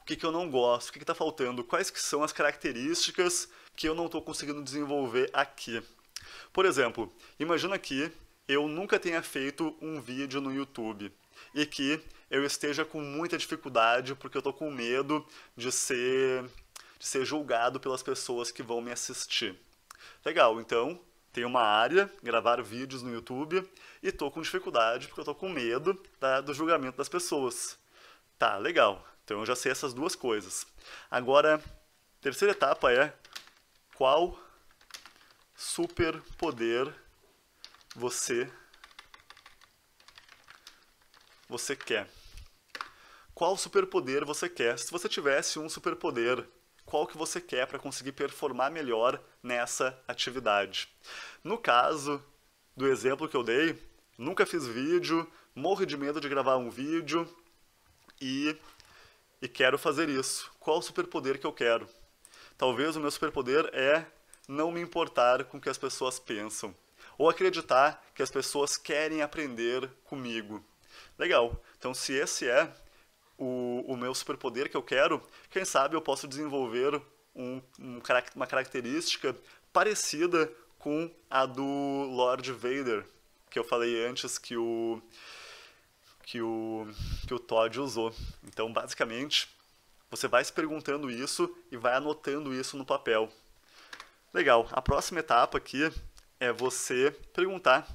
O que, que eu não gosto? O que está faltando? Quais que são as características que eu não estou conseguindo desenvolver aqui? Por exemplo, imagina que eu nunca tenha feito um vídeo no YouTube e que eu esteja com muita dificuldade porque eu estou com medo de ser de ser julgado pelas pessoas que vão me assistir. Legal, então tem uma área, gravar vídeos no YouTube, e tô com dificuldade porque eu tô com medo tá, do julgamento das pessoas. Tá, legal. Então eu já sei essas duas coisas. Agora, terceira etapa é qual superpoder você você quer? Qual superpoder você quer? Se você tivesse um superpoder, qual que você quer para conseguir performar melhor nessa atividade. No caso do exemplo que eu dei, nunca fiz vídeo, morro de medo de gravar um vídeo e, e quero fazer isso. Qual o superpoder que eu quero? Talvez o meu superpoder é não me importar com o que as pessoas pensam ou acreditar que as pessoas querem aprender comigo. Legal. Então, se esse é, o, o meu superpoder que eu quero, quem sabe eu posso desenvolver um, um, uma característica parecida com a do Lord Vader, que eu falei antes que o que o que o Todd usou. Então, basicamente, você vai se perguntando isso e vai anotando isso no papel. Legal. A próxima etapa aqui é você perguntar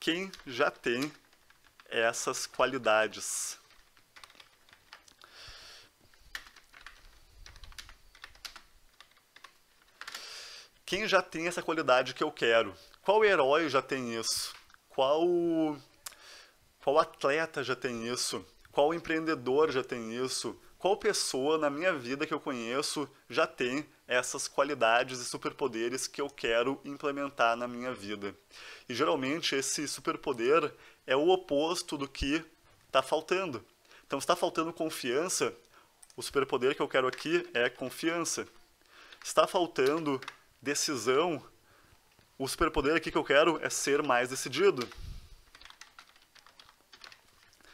quem já tem essas qualidades. Quem já tem essa qualidade que eu quero? Qual herói já tem isso? Qual qual atleta já tem isso? Qual empreendedor já tem isso? qual pessoa na minha vida que eu conheço já tem essas qualidades e superpoderes que eu quero implementar na minha vida. E geralmente esse superpoder é o oposto do que está faltando. Então, se está faltando confiança, o superpoder que eu quero aqui é confiança. Está faltando decisão, o superpoder aqui que eu quero é ser mais decidido.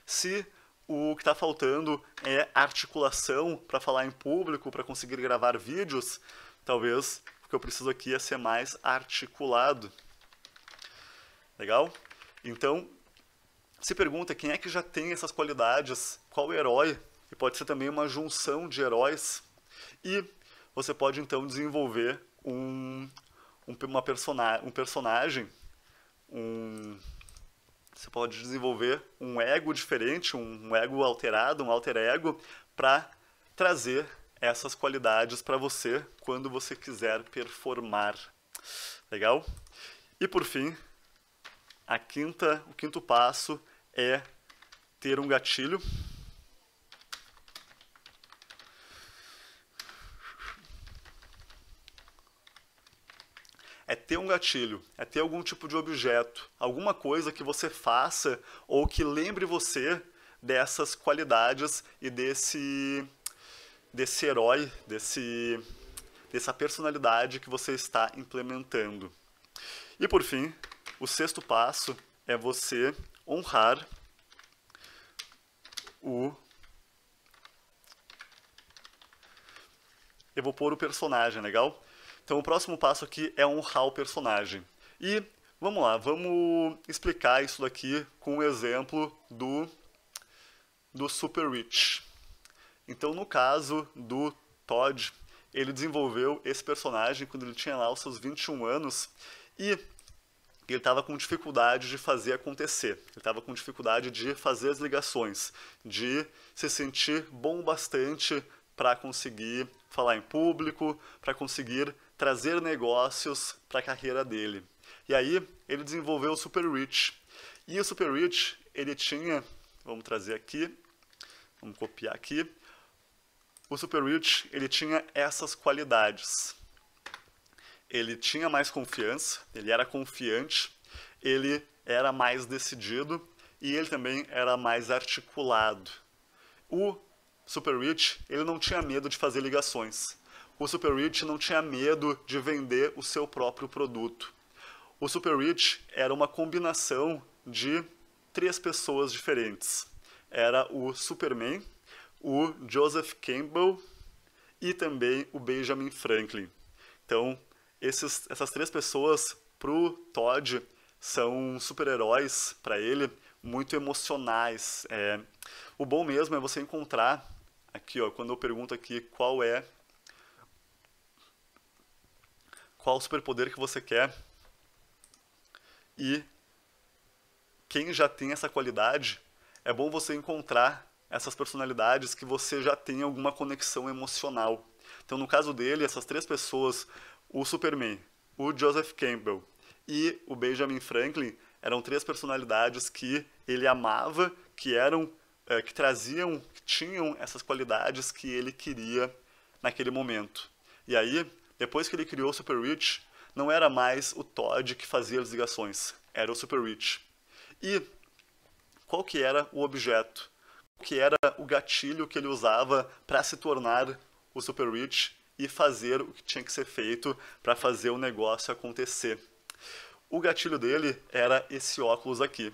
Se o que está faltando é articulação para falar em público, para conseguir gravar vídeos. Talvez o que eu preciso aqui é ser mais articulado. Legal? Então, se pergunta quem é que já tem essas qualidades, qual herói, e pode ser também uma junção de heróis, e você pode então desenvolver um, um, uma persona um personagem, um você pode desenvolver um ego diferente, um ego alterado, um alter ego, para trazer essas qualidades para você quando você quiser performar. Legal? E por fim, a quinta, o quinto passo é ter um gatilho é ter um gatilho, é ter algum tipo de objeto, alguma coisa que você faça ou que lembre você dessas qualidades e desse desse herói, desse dessa personalidade que você está implementando. E por fim, o sexto passo é você honrar o Eu vou pôr o personagem, legal? Então o próximo passo aqui é honrar o personagem. E vamos lá, vamos explicar isso daqui com um exemplo do, do Super Rich. Então no caso do Todd, ele desenvolveu esse personagem quando ele tinha lá os seus 21 anos e ele estava com dificuldade de fazer acontecer, ele estava com dificuldade de fazer as ligações, de se sentir bom bastante para conseguir falar em público, para conseguir trazer negócios para a carreira dele. E aí ele desenvolveu o Super Rich. E o Super Rich, ele tinha, vamos trazer aqui, vamos copiar aqui. O Super Rich, ele tinha essas qualidades. Ele tinha mais confiança, ele era confiante, ele era mais decidido e ele também era mais articulado. O Super Rich, ele não tinha medo de fazer ligações o super rich não tinha medo de vender o seu próprio produto. O super rich era uma combinação de três pessoas diferentes. Era o Superman, o Joseph Campbell e também o Benjamin Franklin. Então, esses, essas três pessoas para o Todd são super-heróis para ele, muito emocionais. É, o bom mesmo é você encontrar aqui, ó, quando eu pergunto aqui qual é qual superpoder que você quer e quem já tem essa qualidade, é bom você encontrar essas personalidades que você já tem alguma conexão emocional. Então, no caso dele, essas três pessoas, o Superman, o Joseph Campbell e o Benjamin Franklin, eram três personalidades que ele amava, que eram é, que traziam, que tinham essas qualidades que ele queria naquele momento. E aí, depois que ele criou o Super Rich, não era mais o Todd que fazia as ligações, era o Super Rich. E qual que era o objeto? Qual que era o gatilho que ele usava para se tornar o Super Rich e fazer o que tinha que ser feito para fazer o negócio acontecer? O gatilho dele era esse óculos aqui.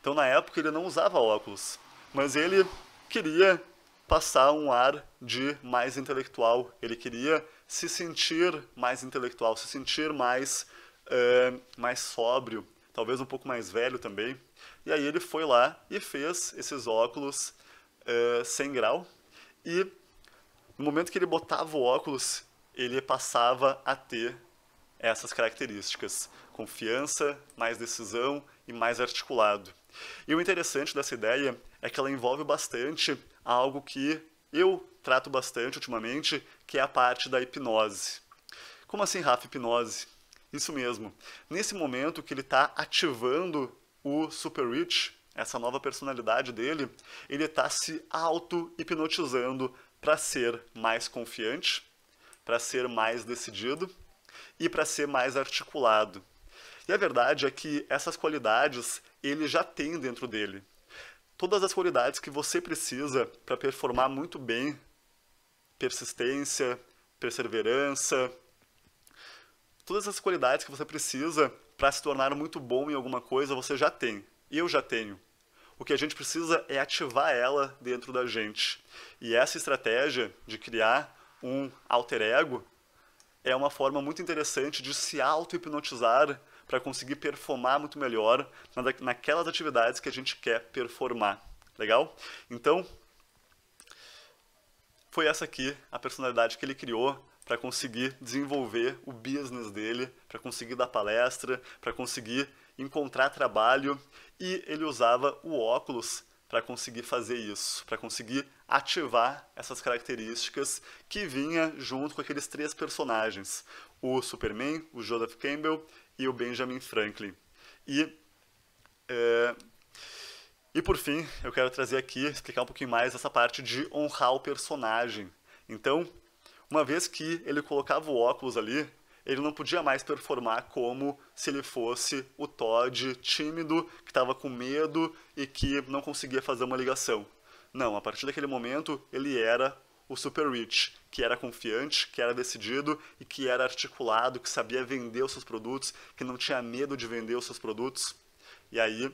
Então, na época, ele não usava óculos, mas ele queria passar um ar de mais intelectual, ele queria se sentir mais intelectual, se sentir mais, uh, mais sóbrio, talvez um pouco mais velho também. E aí ele foi lá e fez esses óculos uh, sem grau. E no momento que ele botava o óculos, ele passava a ter essas características: confiança, mais decisão e mais articulado. E o interessante dessa ideia é que ela envolve bastante algo que eu trato bastante ultimamente, que é a parte da hipnose. Como assim, Rafa, hipnose? Isso mesmo. Nesse momento que ele está ativando o Super Rich, essa nova personalidade dele, ele está se auto-hipnotizando para ser mais confiante, para ser mais decidido e para ser mais articulado. E a verdade é que essas qualidades ele já tem dentro dele. Todas as qualidades que você precisa para performar muito bem persistência, perseverança, todas essas qualidades que você precisa para se tornar muito bom em alguma coisa, você já tem. eu já tenho. O que a gente precisa é ativar ela dentro da gente. E essa estratégia de criar um alter ego é uma forma muito interessante de se auto-hipnotizar para conseguir performar muito melhor naquelas atividades que a gente quer performar. Legal? Então, foi essa aqui, a personalidade que ele criou para conseguir desenvolver o business dele, para conseguir dar palestra, para conseguir encontrar trabalho e ele usava o óculos para conseguir fazer isso, para conseguir ativar essas características que vinha junto com aqueles três personagens, o Superman, o Joseph Campbell e o Benjamin Franklin. E é e por fim, eu quero trazer aqui, explicar um pouquinho mais essa parte de honrar o personagem. Então, uma vez que ele colocava o óculos ali, ele não podia mais performar como se ele fosse o Todd tímido, que estava com medo e que não conseguia fazer uma ligação. Não, a partir daquele momento ele era o Super Rich, que era confiante, que era decidido e que era articulado, que sabia vender os seus produtos, que não tinha medo de vender os seus produtos. E aí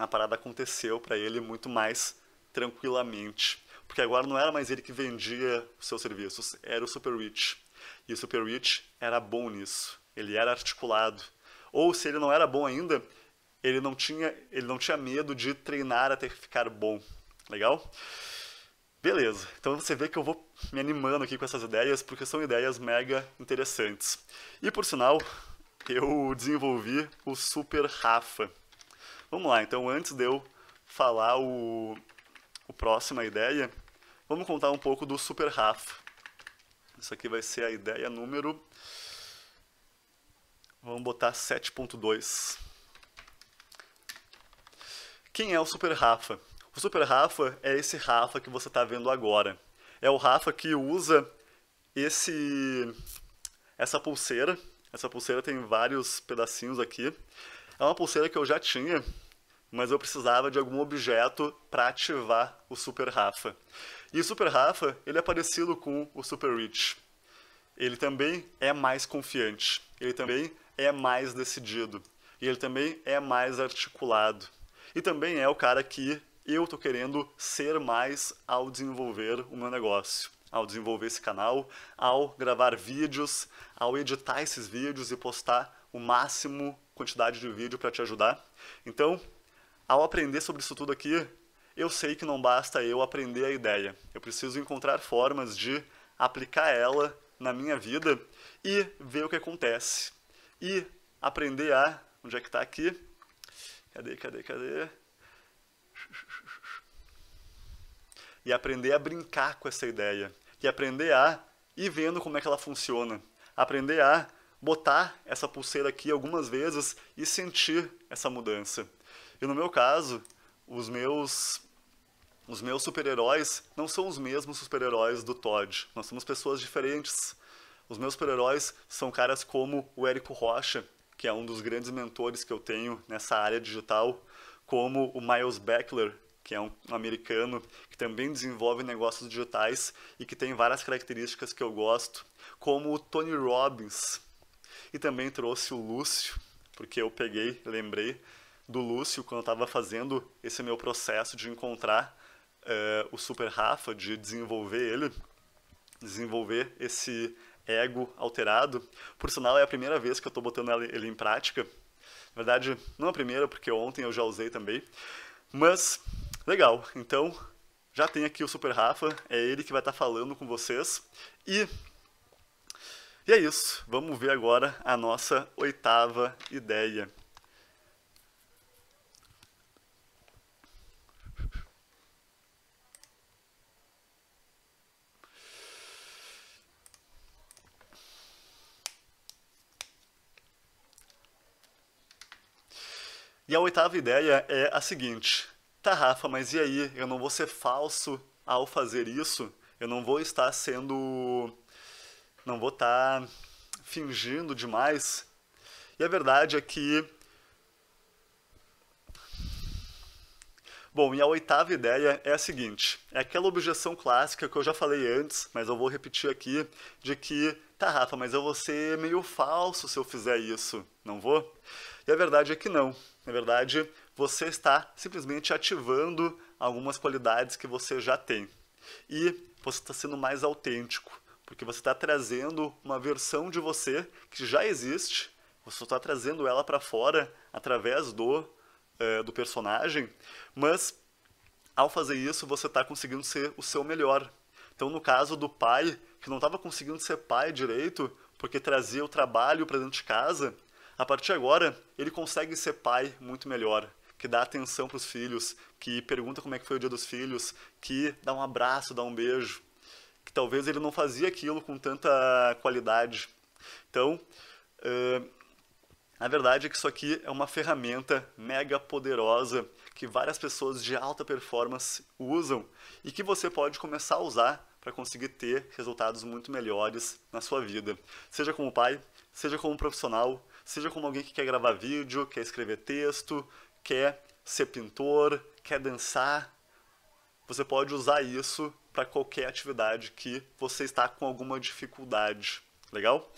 a parada aconteceu para ele muito mais tranquilamente. Porque agora não era mais ele que vendia os seus serviços, era o Super Rich. E o Super Rich era bom nisso, ele era articulado. Ou se ele não era bom ainda, ele não tinha, ele não tinha medo de treinar até ficar bom. Legal? Beleza, então você vê que eu vou me animando aqui com essas ideias, porque são ideias mega interessantes. E por sinal, eu desenvolvi o Super Rafa. Vamos lá, então antes de eu falar o, o próxima ideia, vamos contar um pouco do Super Rafa. Isso aqui vai ser a ideia número. Vamos botar 7.2. Quem é o Super Rafa? O Super Rafa é esse Rafa que você está vendo agora. É o Rafa que usa esse essa pulseira. Essa pulseira tem vários pedacinhos aqui. É uma pulseira que eu já tinha, mas eu precisava de algum objeto para ativar o Super Rafa. E o Super Rafa, ele é parecido com o Super Rich. Ele também é mais confiante, ele também é mais decidido, e ele também é mais articulado. E também é o cara que eu tô querendo ser mais ao desenvolver o meu negócio, ao desenvolver esse canal, ao gravar vídeos, ao editar esses vídeos e postar o máximo quantidade de vídeo para te ajudar. Então, ao aprender sobre isso tudo aqui, eu sei que não basta eu aprender a ideia. Eu preciso encontrar formas de aplicar ela na minha vida e ver o que acontece. E aprender a. Onde é que está aqui? Cadê, cadê, cadê? E aprender a brincar com essa ideia. E aprender a ir vendo como é que ela funciona. Aprender a botar essa pulseira aqui algumas vezes e sentir essa mudança. E no meu caso, os meus os meus super-heróis não são os mesmos super-heróis do Todd. Nós somos pessoas diferentes. Os meus super-heróis são caras como o Érico Rocha, que é um dos grandes mentores que eu tenho nessa área digital, como o Miles Beckler, que é um americano que também desenvolve negócios digitais e que tem várias características que eu gosto, como o Tony Robbins, e também trouxe o Lúcio, porque eu peguei, lembrei do Lúcio quando eu estava fazendo esse meu processo de encontrar uh, o Super Rafa, de desenvolver ele, desenvolver esse ego alterado. Por sinal, é a primeira vez que eu estou botando ele em prática. Na verdade, não a primeira, porque ontem eu já usei também. Mas, legal. Então, já tem aqui o Super Rafa, é ele que vai estar tá falando com vocês. E e é isso. Vamos ver agora a nossa oitava ideia. E a oitava ideia é a seguinte: tá, Rafa, mas e aí? Eu não vou ser falso ao fazer isso? Eu não vou estar sendo não vou estar tá fingindo demais. E a verdade é que. Bom, e a oitava ideia é a seguinte: é aquela objeção clássica que eu já falei antes, mas eu vou repetir aqui, de que, tá, Rafa, mas eu vou ser meio falso se eu fizer isso, não vou? E a verdade é que não. Na verdade, você está simplesmente ativando algumas qualidades que você já tem. E você está sendo mais autêntico. Porque você está trazendo uma versão de você que já existe, você está trazendo ela para fora através do, é, do personagem, mas ao fazer isso você está conseguindo ser o seu melhor. Então, no caso do pai, que não estava conseguindo ser pai direito, porque trazia o trabalho para dentro de casa, a partir de agora ele consegue ser pai muito melhor que dá atenção para os filhos, que pergunta como é que foi o dia dos filhos, que dá um abraço, dá um beijo que talvez ele não fazia aquilo com tanta qualidade. Então, uh, a verdade é que isso aqui é uma ferramenta mega poderosa que várias pessoas de alta performance usam e que você pode começar a usar para conseguir ter resultados muito melhores na sua vida. Seja como pai, seja como profissional, seja como alguém que quer gravar vídeo, quer escrever texto, quer ser pintor, quer dançar. Você pode usar isso para qualquer atividade que você está com alguma dificuldade. Legal?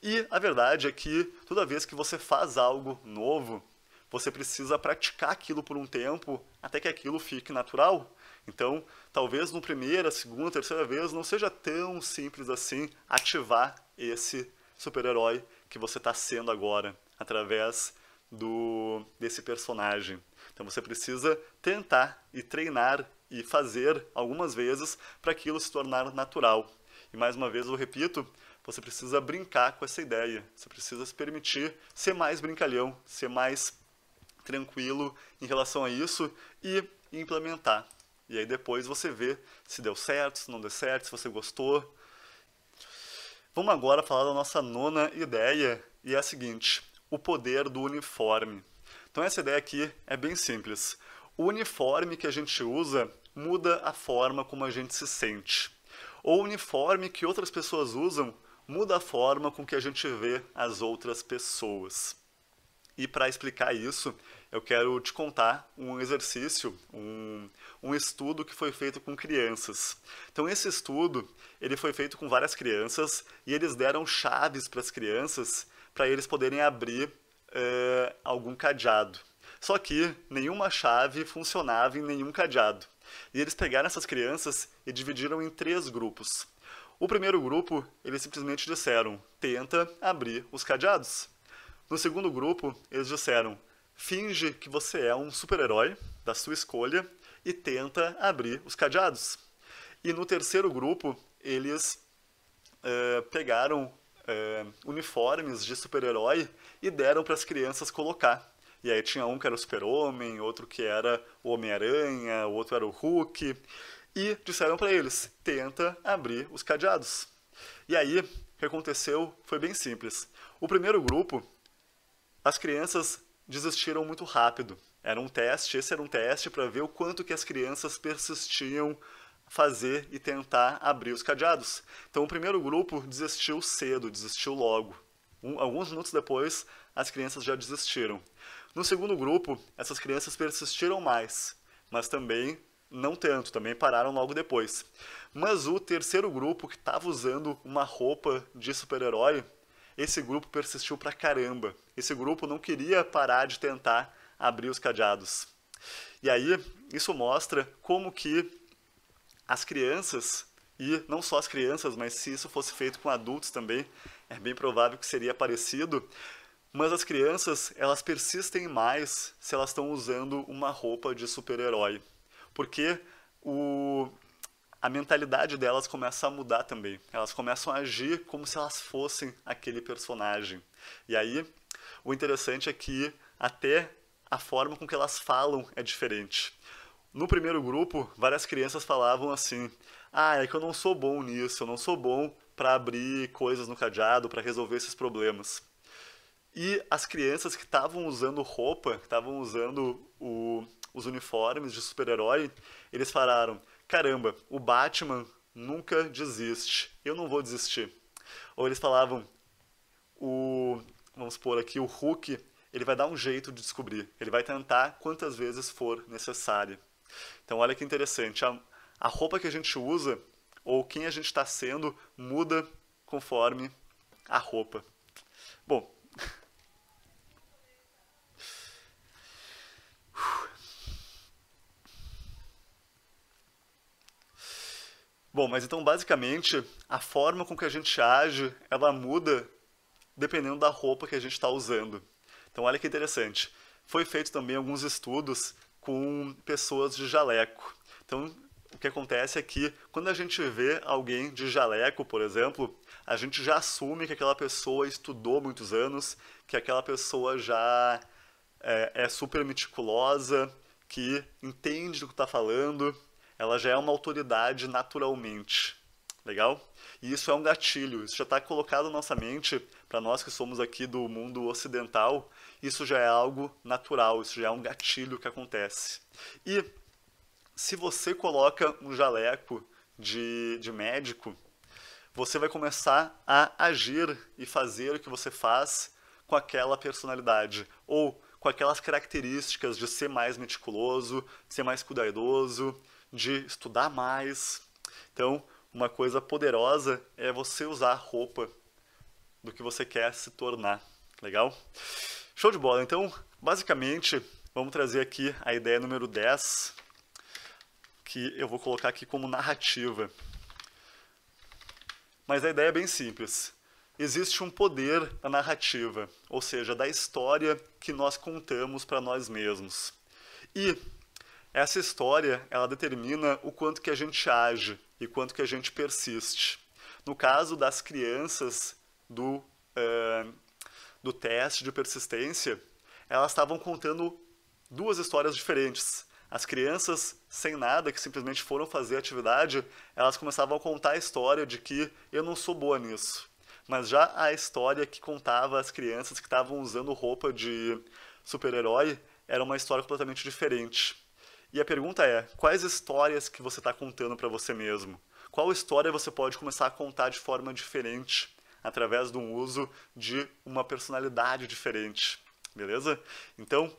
E a verdade é que toda vez que você faz algo novo, você precisa praticar aquilo por um tempo até que aquilo fique natural. Então, talvez na primeira, segunda, terceira vez não seja tão simples assim ativar esse super-herói que você está sendo agora através do desse personagem. Então você precisa tentar e treinar e fazer algumas vezes para aquilo se tornar natural. E mais uma vez eu repito, você precisa brincar com essa ideia, você precisa se permitir ser mais brincalhão, ser mais tranquilo em relação a isso e implementar. E aí depois você vê se deu certo, se não deu certo, se você gostou. Vamos agora falar da nossa nona ideia, e é a seguinte: o poder do uniforme. Então essa ideia aqui é bem simples. O uniforme que a gente usa muda a forma como a gente se sente. o uniforme que outras pessoas usam muda a forma com que a gente vê as outras pessoas. E para explicar isso, eu quero te contar um exercício, um, um estudo que foi feito com crianças. Então esse estudo, ele foi feito com várias crianças e eles deram chaves para as crianças para eles poderem abrir uh, algum cadeado. Só que nenhuma chave funcionava em nenhum cadeado. E eles pegaram essas crianças e dividiram em três grupos. O primeiro grupo, eles simplesmente disseram: tenta abrir os cadeados. No segundo grupo, eles disseram: finge que você é um super-herói da sua escolha e tenta abrir os cadeados. E no terceiro grupo, eles eh, pegaram eh, uniformes de super-herói e deram para as crianças colocar. E aí tinha um que era o Super-Homem, outro que era o Homem-Aranha, outro era o Hulk. E disseram para eles: tenta abrir os cadeados. E aí, o que aconteceu foi bem simples. O primeiro grupo, as crianças desistiram muito rápido. Era um teste, esse era um teste para ver o quanto que as crianças persistiam fazer e tentar abrir os cadeados. Então o primeiro grupo desistiu cedo, desistiu logo. Um, alguns minutos depois, as crianças já desistiram. No segundo grupo, essas crianças persistiram mais, mas também não tanto, também pararam logo depois. Mas o terceiro grupo, que estava usando uma roupa de super-herói, esse grupo persistiu pra caramba. Esse grupo não queria parar de tentar abrir os cadeados. E aí, isso mostra como que as crianças, e não só as crianças, mas se isso fosse feito com adultos também, é bem provável que seria parecido, mas as crianças, elas persistem mais se elas estão usando uma roupa de super-herói. Porque o, a mentalidade delas começa a mudar também. Elas começam a agir como se elas fossem aquele personagem. E aí, o interessante é que até a forma com que elas falam é diferente. No primeiro grupo, várias crianças falavam assim: "Ah, é que eu não sou bom nisso, eu não sou bom para abrir coisas no cadeado, para resolver esses problemas". E as crianças que estavam usando roupa, que estavam usando o, os uniformes de super-herói, eles falaram: caramba, o Batman nunca desiste, eu não vou desistir. Ou eles falavam: o. Vamos supor aqui, o Hulk, ele vai dar um jeito de descobrir, ele vai tentar quantas vezes for necessário. Então, olha que interessante: a, a roupa que a gente usa, ou quem a gente está sendo, muda conforme a roupa. Bom, Bom, mas então basicamente a forma com que a gente age, ela muda dependendo da roupa que a gente está usando. Então olha que interessante. Foi feito também alguns estudos com pessoas de jaleco. Então o que acontece é que quando a gente vê alguém de jaleco, por exemplo, a gente já assume que aquela pessoa estudou muitos anos, que aquela pessoa já é, é super meticulosa, que entende do que está falando ela já é uma autoridade naturalmente. Legal? E isso é um gatilho, isso já está colocado na nossa mente, para nós que somos aqui do mundo ocidental, isso já é algo natural, isso já é um gatilho que acontece. E se você coloca um jaleco de, de médico, você vai começar a agir e fazer o que você faz com aquela personalidade, ou com aquelas características de ser mais meticuloso, ser mais cuidadoso, de estudar mais. Então, uma coisa poderosa é você usar a roupa do que você quer se tornar. Legal? Show de bola. Então, basicamente, vamos trazer aqui a ideia número 10, que eu vou colocar aqui como narrativa. Mas a ideia é bem simples. Existe um poder da narrativa, ou seja, da história que nós contamos para nós mesmos. E essa história, ela determina o quanto que a gente age e quanto que a gente persiste. No caso das crianças do, uh, do teste de persistência, elas estavam contando duas histórias diferentes. As crianças, sem nada, que simplesmente foram fazer atividade, elas começavam a contar a história de que eu não sou boa nisso. Mas já a história que contava as crianças que estavam usando roupa de super-herói era uma história completamente diferente. E a pergunta é: quais histórias que você está contando para você mesmo? Qual história você pode começar a contar de forma diferente, através do uso de uma personalidade diferente? Beleza? Então,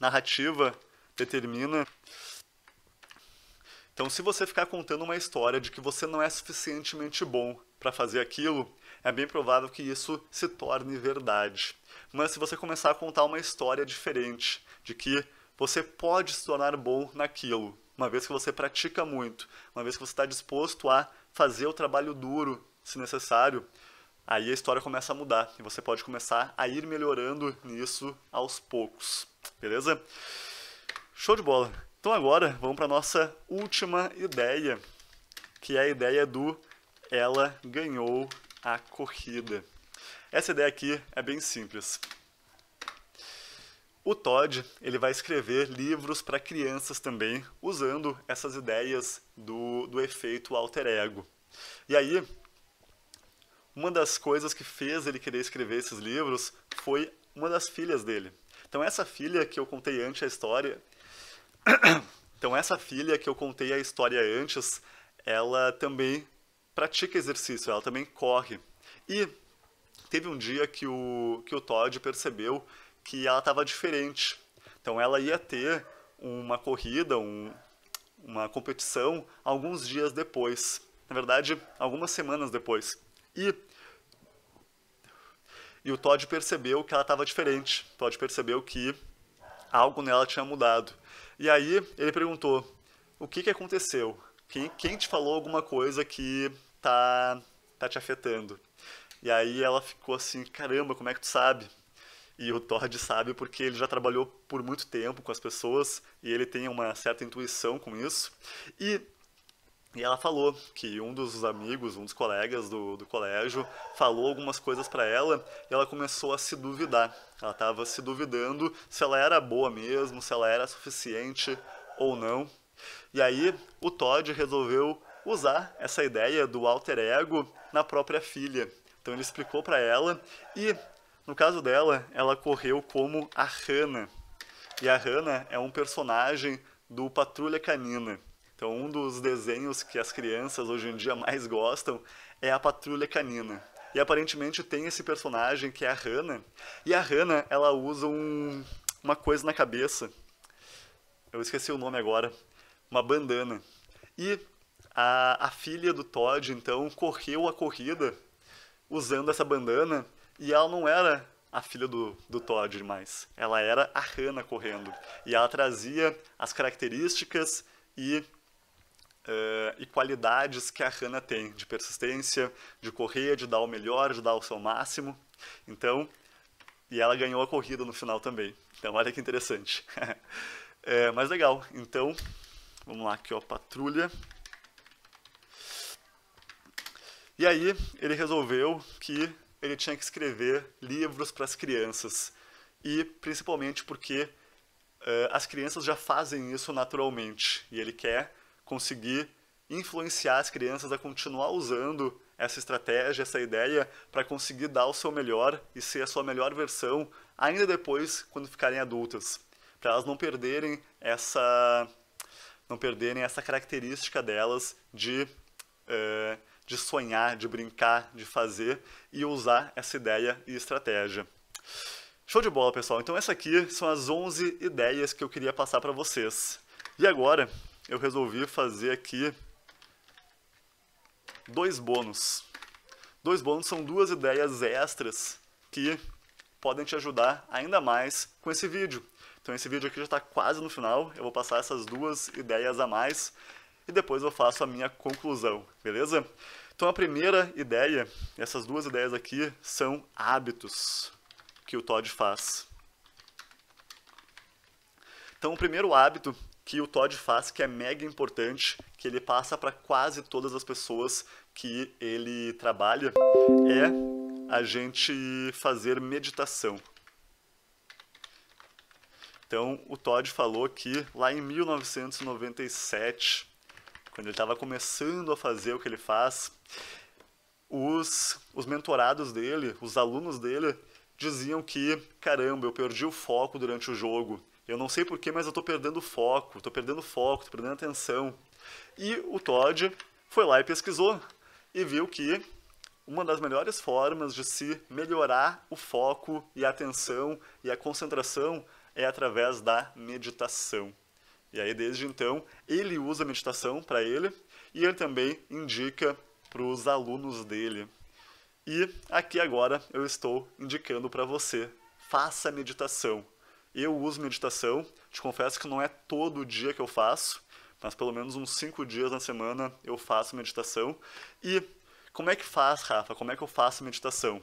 narrativa determina. Então, se você ficar contando uma história de que você não é suficientemente bom para fazer aquilo, é bem provável que isso se torne verdade. Mas se você começar a contar uma história diferente, de que você pode se tornar bom naquilo, uma vez que você pratica muito, uma vez que você está disposto a fazer o trabalho duro, se necessário, aí a história começa a mudar e você pode começar a ir melhorando nisso aos poucos, beleza? Show de bola! Então agora vamos para nossa última ideia, que é a ideia do ela ganhou a corrida. Essa ideia aqui é bem simples. O Todd ele vai escrever livros para crianças também, usando essas ideias do, do efeito alter ego. E aí, uma das coisas que fez ele querer escrever esses livros foi uma das filhas dele. Então essa filha que eu contei antes a história, então essa filha que eu contei a história antes, ela também pratica exercício, ela também corre. E teve um dia que o que o Todd percebeu que ela estava diferente. Então ela ia ter uma corrida, um, uma competição alguns dias depois. Na verdade, algumas semanas depois. E, e o Todd percebeu que ela estava diferente. O Todd percebeu que algo nela tinha mudado. E aí ele perguntou: o que, que aconteceu? Quem, quem te falou alguma coisa que tá, tá te afetando? E aí ela ficou assim: caramba, como é que tu sabe? E o Todd sabe porque ele já trabalhou por muito tempo com as pessoas e ele tem uma certa intuição com isso. E, e ela falou que um dos amigos, um dos colegas do, do colégio, falou algumas coisas para ela e ela começou a se duvidar. Ela estava se duvidando se ela era boa mesmo, se ela era suficiente ou não. E aí o Todd resolveu usar essa ideia do alter ego na própria filha. Então ele explicou para ela e no caso dela, ela correu como a Hannah. E a Hannah é um personagem do Patrulha Canina. Então, um dos desenhos que as crianças hoje em dia mais gostam é a Patrulha Canina. E aparentemente tem esse personagem que é a Hannah. E a Hannah, ela usa um, uma coisa na cabeça. Eu esqueci o nome agora. Uma bandana. E a, a filha do Todd, então, correu a corrida usando essa bandana e ela não era a filha do, do Todd mais. Ela era a Hannah correndo. E ela trazia as características e, uh, e qualidades que a Hannah tem, de persistência, de correr, de dar o melhor, de dar o seu máximo. Então, e ela ganhou a corrida no final também. Então, olha que interessante. é, mas legal. Então, vamos lá aqui, ó, patrulha. E aí, ele resolveu que ele tinha que escrever livros para as crianças. E principalmente porque uh, as crianças já fazem isso naturalmente. E ele quer conseguir influenciar as crianças a continuar usando essa estratégia, essa ideia, para conseguir dar o seu melhor e ser a sua melhor versão, ainda depois, quando ficarem adultas. Para elas não perderem essa não perderem essa característica delas de uh, de sonhar, de brincar, de fazer e usar essa ideia e estratégia. Show de bola, pessoal. Então, essas aqui são as 11 ideias que eu queria passar para vocês. E agora, eu resolvi fazer aqui dois bônus. Dois bônus são duas ideias extras que podem te ajudar ainda mais com esse vídeo. Então esse vídeo aqui já está quase no final, eu vou passar essas duas ideias a mais e depois eu faço a minha conclusão, beleza? Então a primeira ideia, essas duas ideias aqui, são hábitos que o Todd faz. Então o primeiro hábito que o Todd faz, que é mega importante, que ele passa para quase todas as pessoas que ele trabalha, é a gente fazer meditação. Então, o Todd falou que lá em 1997 quando ele estava começando a fazer o que ele faz, os, os mentorados dele, os alunos dele, diziam que, caramba, eu perdi o foco durante o jogo. Eu não sei porquê, mas eu estou perdendo foco, estou perdendo foco, estou perdendo atenção. E o Todd foi lá e pesquisou e viu que uma das melhores formas de se melhorar o foco e a atenção e a concentração é através da meditação. E aí, desde então, ele usa a meditação para ele e ele também indica para os alunos dele. E aqui agora eu estou indicando para você: faça meditação. Eu uso meditação, te confesso que não é todo dia que eu faço, mas pelo menos uns cinco dias na semana eu faço meditação. E como é que faz, Rafa? Como é que eu faço meditação?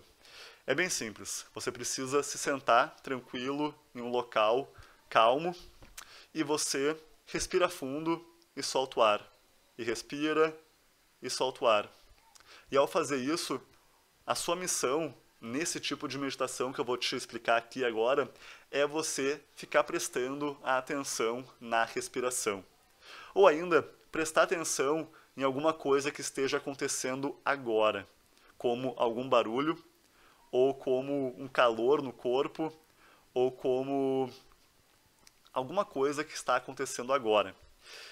É bem simples. Você precisa se sentar tranquilo em um local calmo e você respira fundo e solta o ar. E respira e solta o ar. E ao fazer isso, a sua missão nesse tipo de meditação que eu vou te explicar aqui agora é você ficar prestando a atenção na respiração. Ou ainda, prestar atenção em alguma coisa que esteja acontecendo agora, como algum barulho, ou como um calor no corpo, ou como alguma coisa que está acontecendo agora.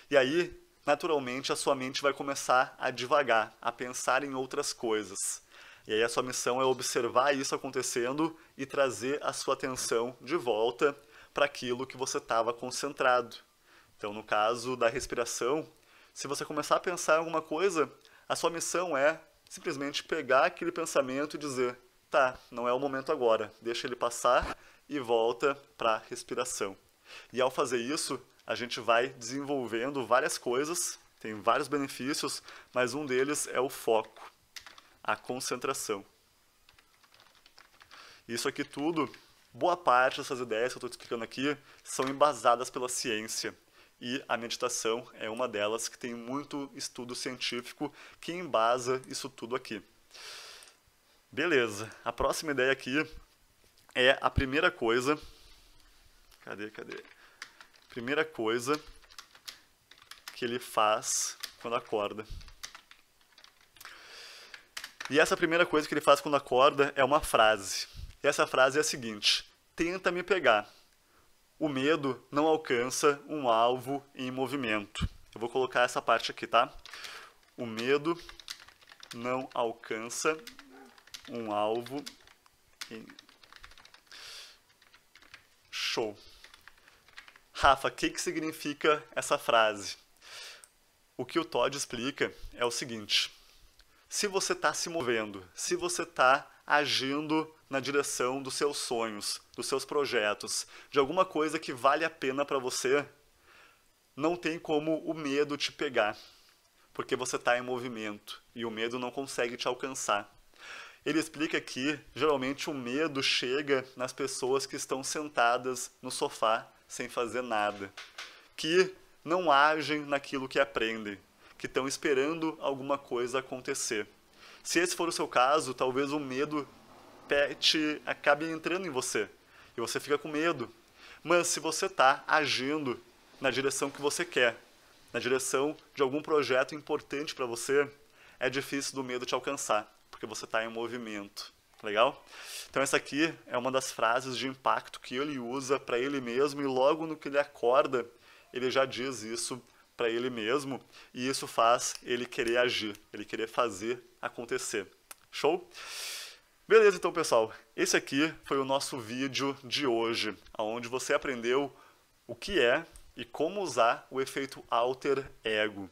E aí, naturalmente, a sua mente vai começar a divagar, a pensar em outras coisas. E aí a sua missão é observar isso acontecendo e trazer a sua atenção de volta para aquilo que você estava concentrado. Então, no caso da respiração, se você começar a pensar em alguma coisa, a sua missão é simplesmente pegar aquele pensamento e dizer: tá, não é o momento agora, deixa ele passar e volta para a respiração. E ao fazer isso, a gente vai desenvolvendo várias coisas, tem vários benefícios, mas um deles é o foco, a concentração. Isso aqui tudo, boa parte dessas ideias que eu estou explicando aqui são embasadas pela ciência. E a meditação é uma delas que tem muito estudo científico que embasa isso tudo aqui. Beleza, a próxima ideia aqui é a primeira coisa Cadê, cadê? Primeira coisa que ele faz quando acorda. E essa primeira coisa que ele faz quando acorda é uma frase. E essa frase é a seguinte: tenta me pegar. O medo não alcança um alvo em movimento. Eu vou colocar essa parte aqui, tá? O medo não alcança um alvo em show. Rafa, o que, que significa essa frase? O que o Todd explica é o seguinte: se você está se movendo, se você está agindo na direção dos seus sonhos, dos seus projetos, de alguma coisa que vale a pena para você, não tem como o medo te pegar, porque você está em movimento e o medo não consegue te alcançar. Ele explica que geralmente o medo chega nas pessoas que estão sentadas no sofá sem fazer nada, que não agem naquilo que aprendem, que estão esperando alguma coisa acontecer. Se esse for o seu caso, talvez o medo te acabe entrando em você e você fica com medo. Mas se você está agindo na direção que você quer, na direção de algum projeto importante para você, é difícil do medo te alcançar, porque você está em movimento. Legal? Então essa aqui é uma das frases de impacto que ele usa para ele mesmo e logo no que ele acorda, ele já diz isso para ele mesmo e isso faz ele querer agir, ele querer fazer acontecer. Show? Beleza, então pessoal, esse aqui foi o nosso vídeo de hoje, onde você aprendeu o que é e como usar o efeito alter ego.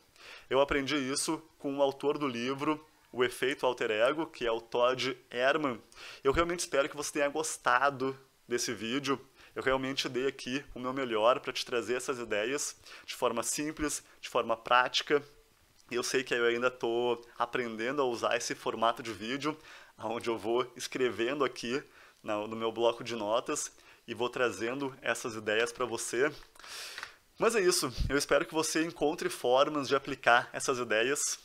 Eu aprendi isso com o autor do livro o efeito alter ego, que é o Todd Herman. Eu realmente espero que você tenha gostado desse vídeo. Eu realmente dei aqui o meu melhor para te trazer essas ideias de forma simples, de forma prática. Eu sei que eu ainda estou aprendendo a usar esse formato de vídeo, onde eu vou escrevendo aqui no meu bloco de notas e vou trazendo essas ideias para você. Mas é isso, eu espero que você encontre formas de aplicar essas ideias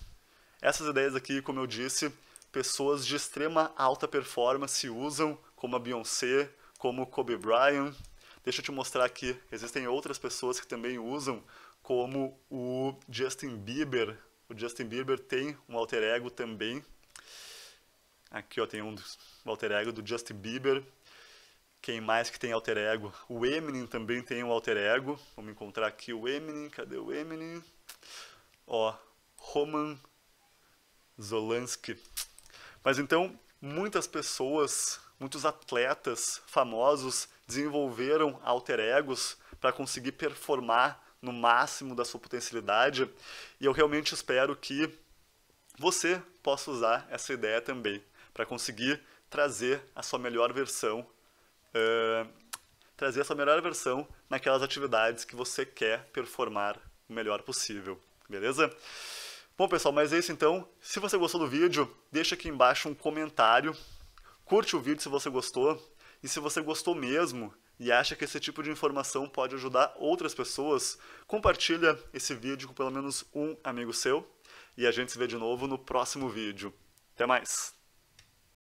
essas ideias aqui, como eu disse, pessoas de extrema alta performance usam, como a Beyoncé, como Kobe Bryant. Deixa eu te mostrar aqui, existem outras pessoas que também usam, como o Justin Bieber. O Justin Bieber tem um alter ego também. Aqui ó, tem um alter ego do Justin Bieber. Quem mais que tem alter ego? O Eminem também tem um alter ego. Vamos encontrar aqui o Eminem. Cadê o Eminem? Ó, Roman Zolansky. Mas então, muitas pessoas, muitos atletas famosos desenvolveram alter egos para conseguir performar no máximo da sua potencialidade. E eu realmente espero que você possa usar essa ideia também para conseguir trazer a sua melhor versão, uh, trazer a sua melhor versão naquelas atividades que você quer performar o melhor possível, beleza? Bom, pessoal, mas é isso então. Se você gostou do vídeo, deixa aqui embaixo um comentário. Curte o vídeo se você gostou. E se você gostou mesmo e acha que esse tipo de informação pode ajudar outras pessoas, compartilha esse vídeo com pelo menos um amigo seu. E a gente se vê de novo no próximo vídeo. Até mais!